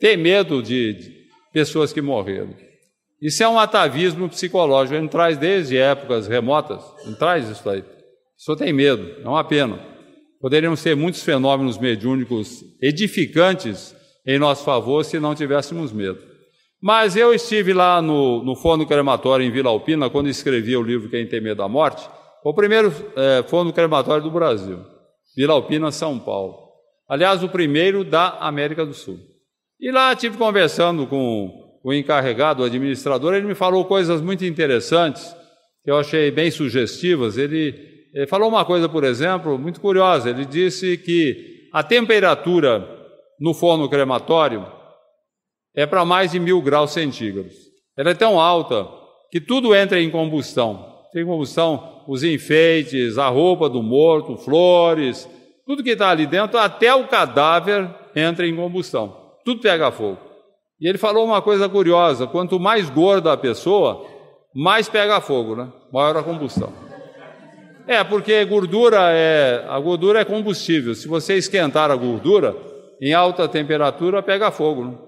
Tem medo de, de pessoas que morreram. Isso é um atavismo psicológico. Ele traz desde épocas remotas. Não traz isso aí. Só tem medo, é uma pena. Poderiam ser muitos fenômenos mediúnicos edificantes em nosso favor se não tivéssemos medo. Mas eu estive lá no, no Crematório em Vila Alpina, quando escrevi o livro Quem Tem Medo da Morte, o primeiro é, Crematório do Brasil, Vila Alpina, São Paulo. Aliás, o primeiro da América do Sul. E lá estive conversando com o encarregado, o administrador, ele me falou coisas muito interessantes, que eu achei bem sugestivas. Ele, ele falou uma coisa, por exemplo, muito curiosa. Ele disse que a temperatura no forno crematório é para mais de mil graus centígrados. Ela é tão alta que tudo entra em combustão. Tem combustão os enfeites, a roupa do morto, flores, tudo que está ali dentro, até o cadáver entra em combustão. Tudo pega fogo. E ele falou uma coisa curiosa: quanto mais gorda a pessoa, mais pega fogo, né? Maior a combustão. É, porque gordura é. A gordura é combustível. Se você esquentar a gordura, em alta temperatura pega fogo. Né?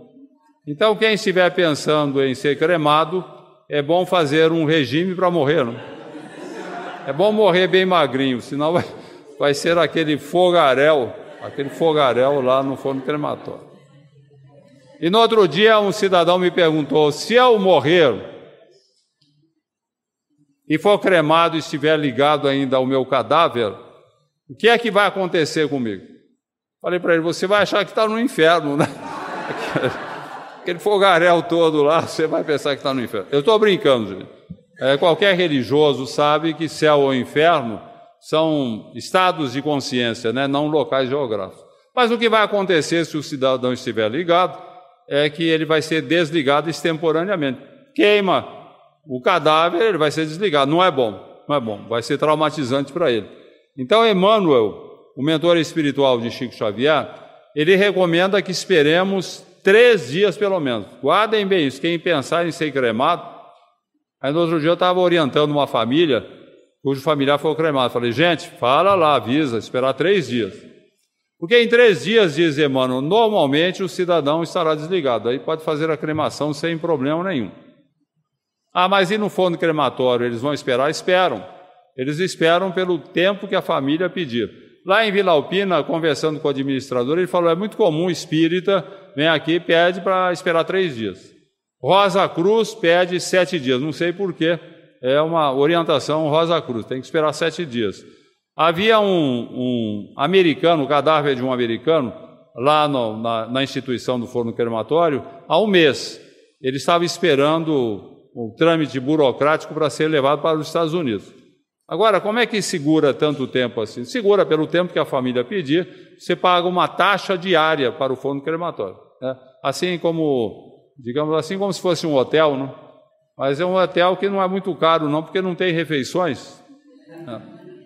Então, quem estiver pensando em ser cremado, é bom fazer um regime para morrer. Né? É bom morrer bem magrinho, senão vai, vai ser aquele fogaréu, aquele fogaréu lá no forno crematório. E no outro dia, um cidadão me perguntou: se eu morrer e for cremado e estiver ligado ainda ao meu cadáver, o que é que vai acontecer comigo? Falei para ele: você vai achar que está no inferno, né? Aquele fogaréu todo lá, você vai pensar que está no inferno. Eu estou brincando, gente. É, qualquer religioso sabe que céu ou inferno são estados de consciência, né? não locais geográficos. Mas o que vai acontecer se o cidadão estiver ligado é que ele vai ser desligado extemporaneamente. Queima o cadáver, ele vai ser desligado. Não é bom, não é bom, vai ser traumatizante para ele. Então, Emmanuel, o mentor espiritual de Chico Xavier, ele recomenda que esperemos três dias pelo menos. Guardem bem isso. Quem pensar em ser cremado, aí no outro dia eu estava orientando uma família cujo familiar foi cremado. Falei, gente, fala lá, avisa, esperar três dias. Porque em três dias, diz Emmanuel, normalmente o cidadão estará desligado. Aí pode fazer a cremação sem problema nenhum. Ah, mas e no fundo crematório? Eles vão esperar? Esperam. Eles esperam pelo tempo que a família pedir. Lá em Vila Alpina, conversando com o administrador, ele falou: é muito comum espírita vem aqui e pede para esperar três dias. Rosa Cruz pede sete dias, não sei porquê, é uma orientação Rosa Cruz, tem que esperar sete dias. Havia um, um americano, o cadáver de um americano, lá no, na, na instituição do forno crematório, há um mês. Ele estava esperando o trâmite burocrático para ser levado para os Estados Unidos. Agora, como é que segura tanto tempo assim? Segura pelo tempo que a família pedir, você paga uma taxa diária para o forno crematório. Né? Assim como, digamos assim, como se fosse um hotel, né? mas é um hotel que não é muito caro, não, porque não tem refeições. Né?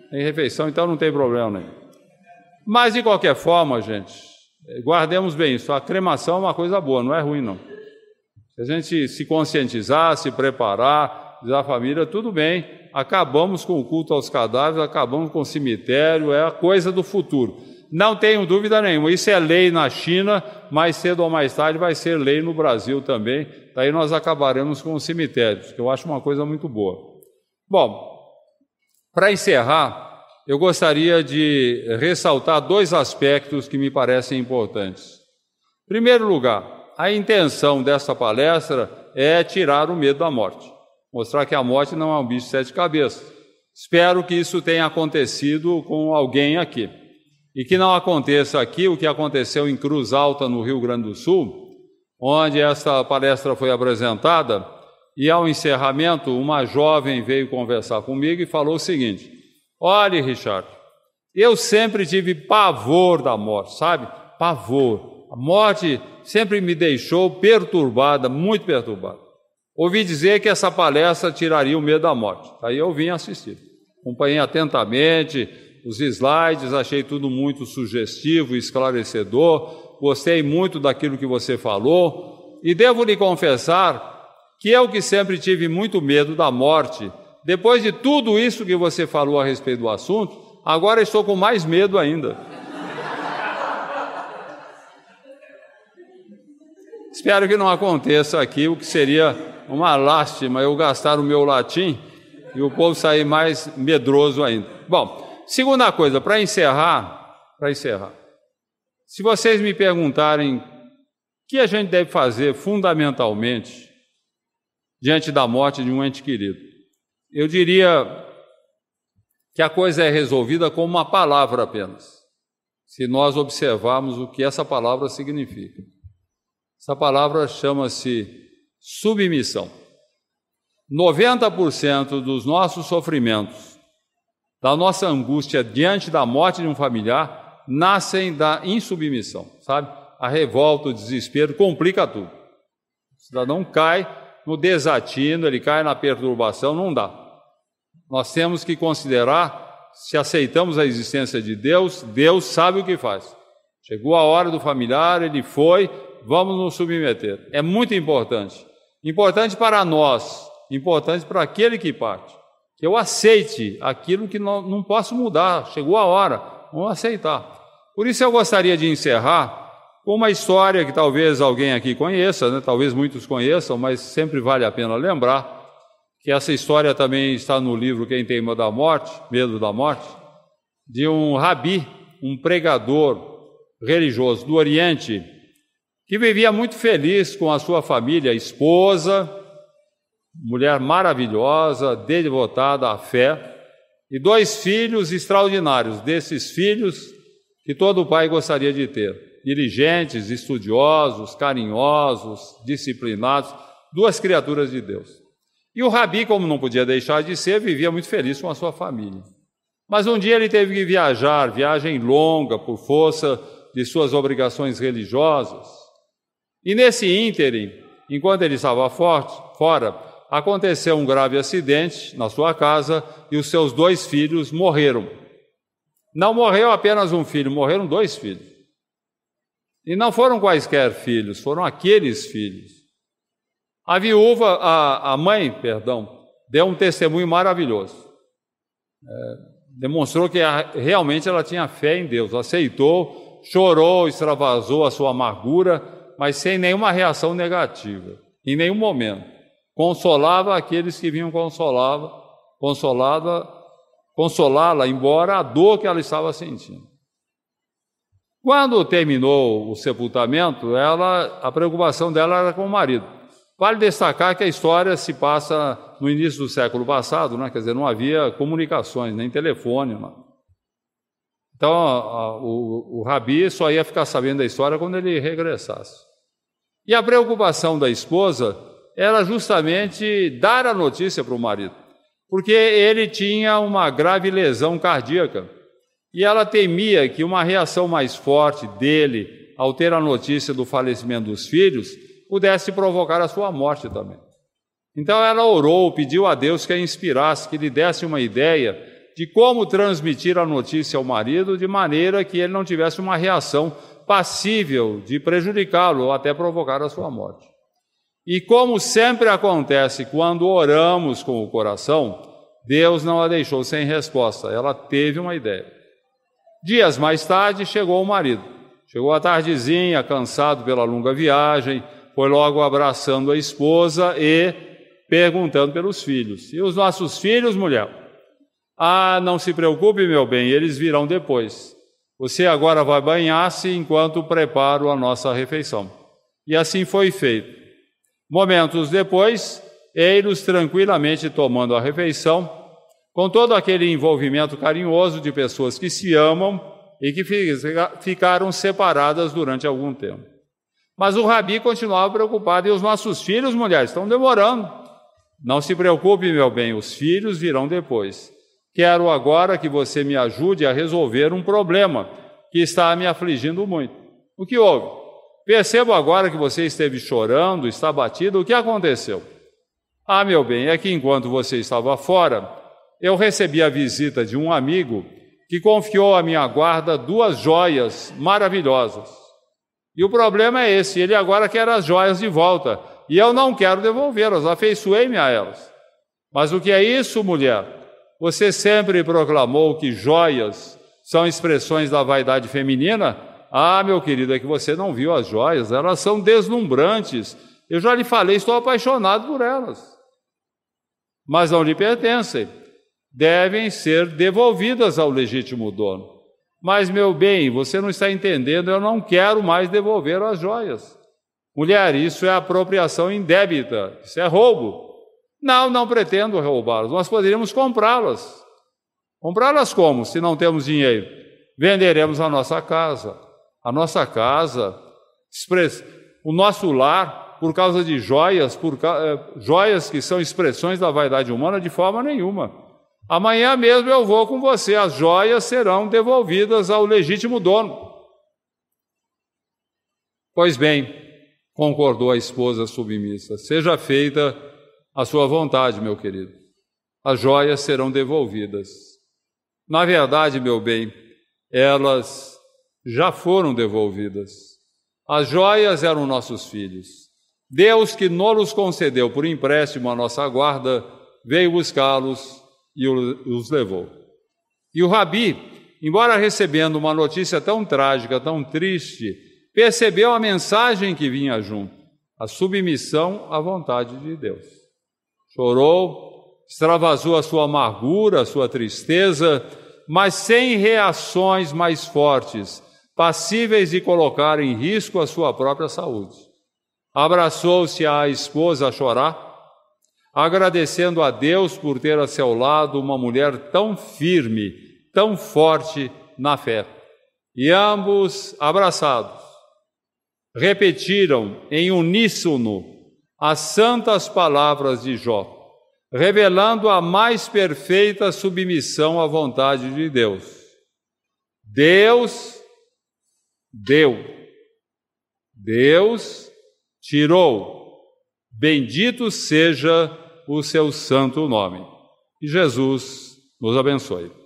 Tem refeição, então não tem problema nenhum. Mas, de qualquer forma, gente, guardemos bem isso. A cremação é uma coisa boa, não é ruim, não. Se a gente se conscientizar, se preparar, dizer à família, tudo bem, acabamos com o culto aos cadáveres, acabamos com o cemitério, é a coisa do futuro. Não tenho dúvida nenhuma, isso é lei na China, mais cedo ou mais tarde vai ser lei no Brasil também, daí nós acabaremos com os cemitérios, que eu acho uma coisa muito boa. Bom, para encerrar, eu gostaria de ressaltar dois aspectos que me parecem importantes. Em primeiro lugar, a intenção dessa palestra é tirar o medo da morte mostrar que a morte não é um bicho de sete cabeças. Espero que isso tenha acontecido com alguém aqui. E que não aconteça aqui o que aconteceu em Cruz Alta, no Rio Grande do Sul, onde esta palestra foi apresentada, e ao encerramento, uma jovem veio conversar comigo e falou o seguinte: Olhe, Richard, eu sempre tive pavor da morte, sabe? Pavor. A morte sempre me deixou perturbada, muito perturbada. Ouvi dizer que essa palestra tiraria o medo da morte. Aí eu vim assistir. Acompanhei atentamente os slides, achei tudo muito sugestivo, esclarecedor. Gostei muito daquilo que você falou. E devo lhe confessar que eu que sempre tive muito medo da morte, depois de tudo isso que você falou a respeito do assunto, agora estou com mais medo ainda. Espero que não aconteça aqui o que seria uma lástima eu gastar o meu latim e o povo sair mais medroso ainda. Bom, segunda coisa, para encerrar, para encerrar. Se vocês me perguntarem o que a gente deve fazer fundamentalmente diante da morte de um ente querido, eu diria que a coisa é resolvida com uma palavra apenas. Se nós observarmos o que essa palavra significa. Essa palavra chama-se submissão. 90% dos nossos sofrimentos, da nossa angústia diante da morte de um familiar, nascem da insubmissão, sabe? A revolta, o desespero complica tudo. O cidadão cai no desatino, ele cai na perturbação, não dá. Nós temos que considerar se aceitamos a existência de Deus, Deus sabe o que faz. Chegou a hora do familiar, ele foi, vamos nos submeter. É muito importante Importante para nós, importante para aquele que parte. Que eu aceite aquilo que não, não posso mudar, chegou a hora, vamos aceitar. Por isso eu gostaria de encerrar com uma história que talvez alguém aqui conheça, né? talvez muitos conheçam, mas sempre vale a pena lembrar, que essa história também está no livro Quem Tem Medo da Morte, Medo da Morte, de um rabi, um pregador religioso do Oriente, que vivia muito feliz com a sua família, esposa, mulher maravilhosa, devotada à fé, e dois filhos extraordinários, desses filhos que todo pai gostaria de ter. Diligentes, estudiosos, carinhosos, disciplinados, duas criaturas de Deus. E o Rabi, como não podia deixar de ser, vivia muito feliz com a sua família. Mas um dia ele teve que viajar, viagem longa, por força de suas obrigações religiosas. E nesse ínterim, enquanto ele estava fora, aconteceu um grave acidente na sua casa e os seus dois filhos morreram. Não morreu apenas um filho, morreram dois filhos. E não foram quaisquer filhos, foram aqueles filhos. A viúva, a, a mãe, perdão, deu um testemunho maravilhoso. É, demonstrou que a, realmente ela tinha fé em Deus, aceitou, chorou, extravasou a sua amargura mas sem nenhuma reação negativa, em nenhum momento. Consolava aqueles que vinham consolava, consolava, consolá-la, embora a dor que ela estava sentindo. Quando terminou o sepultamento, ela, a preocupação dela era com o marido. Vale destacar que a história se passa no início do século passado, né? quer dizer, não havia comunicações, nem telefone. Não. Né? Então, a, a, o, o Rabi só ia ficar sabendo da história quando ele regressasse. E a preocupação da esposa era justamente dar a notícia para o marido, porque ele tinha uma grave lesão cardíaca. E ela temia que uma reação mais forte dele, ao ter a notícia do falecimento dos filhos, pudesse provocar a sua morte também. Então ela orou, pediu a Deus que a inspirasse, que lhe desse uma ideia de como transmitir a notícia ao marido de maneira que ele não tivesse uma reação passível de prejudicá-lo ou até provocar a sua morte. E como sempre acontece quando oramos com o coração, Deus não a deixou sem resposta, ela teve uma ideia. Dias mais tarde chegou o marido. Chegou à tardezinha, cansado pela longa viagem, foi logo abraçando a esposa e perguntando pelos filhos. E os nossos filhos, mulher? Ah, não se preocupe, meu bem, eles virão depois. Você agora vai banhar-se enquanto preparo a nossa refeição. E assim foi feito. Momentos depois, eles tranquilamente tomando a refeição, com todo aquele envolvimento carinhoso de pessoas que se amam e que ficaram separadas durante algum tempo. Mas o Rabi continuava preocupado, e os nossos filhos, mulheres, estão demorando. Não se preocupe, meu bem, os filhos virão depois. Quero agora que você me ajude a resolver um problema que está me afligindo muito. O que houve? Percebo agora que você esteve chorando, está batido, o que aconteceu? Ah, meu bem, é que enquanto você estava fora, eu recebi a visita de um amigo que confiou à minha guarda duas joias maravilhosas. E o problema é esse: ele agora quer as joias de volta e eu não quero devolvê-las, afeiçoei-me a elas. Mas o que é isso, mulher? Você sempre proclamou que joias são expressões da vaidade feminina? Ah, meu querido, é que você não viu as joias, elas são deslumbrantes. Eu já lhe falei, estou apaixonado por elas. Mas não lhe pertencem. Devem ser devolvidas ao legítimo dono. Mas, meu bem, você não está entendendo, eu não quero mais devolver as joias. Mulher, isso é apropriação indébita, isso é roubo. Não, não pretendo roubá-las. Nós poderíamos comprá-las. Comprá-las como, se não temos dinheiro? Venderemos a nossa casa. A nossa casa, o nosso lar, por causa de joias, por eh, joias que são expressões da vaidade humana, de forma nenhuma. Amanhã mesmo eu vou com você, as joias serão devolvidas ao legítimo dono. Pois bem, concordou a esposa submissa, seja feita a sua vontade, meu querido. As joias serão devolvidas. Na verdade, meu bem, elas já foram devolvidas. As joias eram nossos filhos. Deus, que nos concedeu por empréstimo a nossa guarda, veio buscá-los e os levou. E o Rabi, embora recebendo uma notícia tão trágica, tão triste, percebeu a mensagem que vinha junto: a submissão à vontade de Deus. Chorou, extravasou a sua amargura, a sua tristeza, mas sem reações mais fortes, passíveis de colocar em risco a sua própria saúde. Abraçou-se à esposa a chorar, agradecendo a Deus por ter a seu lado uma mulher tão firme, tão forte na fé. E ambos, abraçados, repetiram em uníssono as santas palavras de Jó, revelando a mais perfeita submissão à vontade de Deus. Deus deu, Deus tirou, bendito seja o seu santo nome. E Jesus nos abençoe.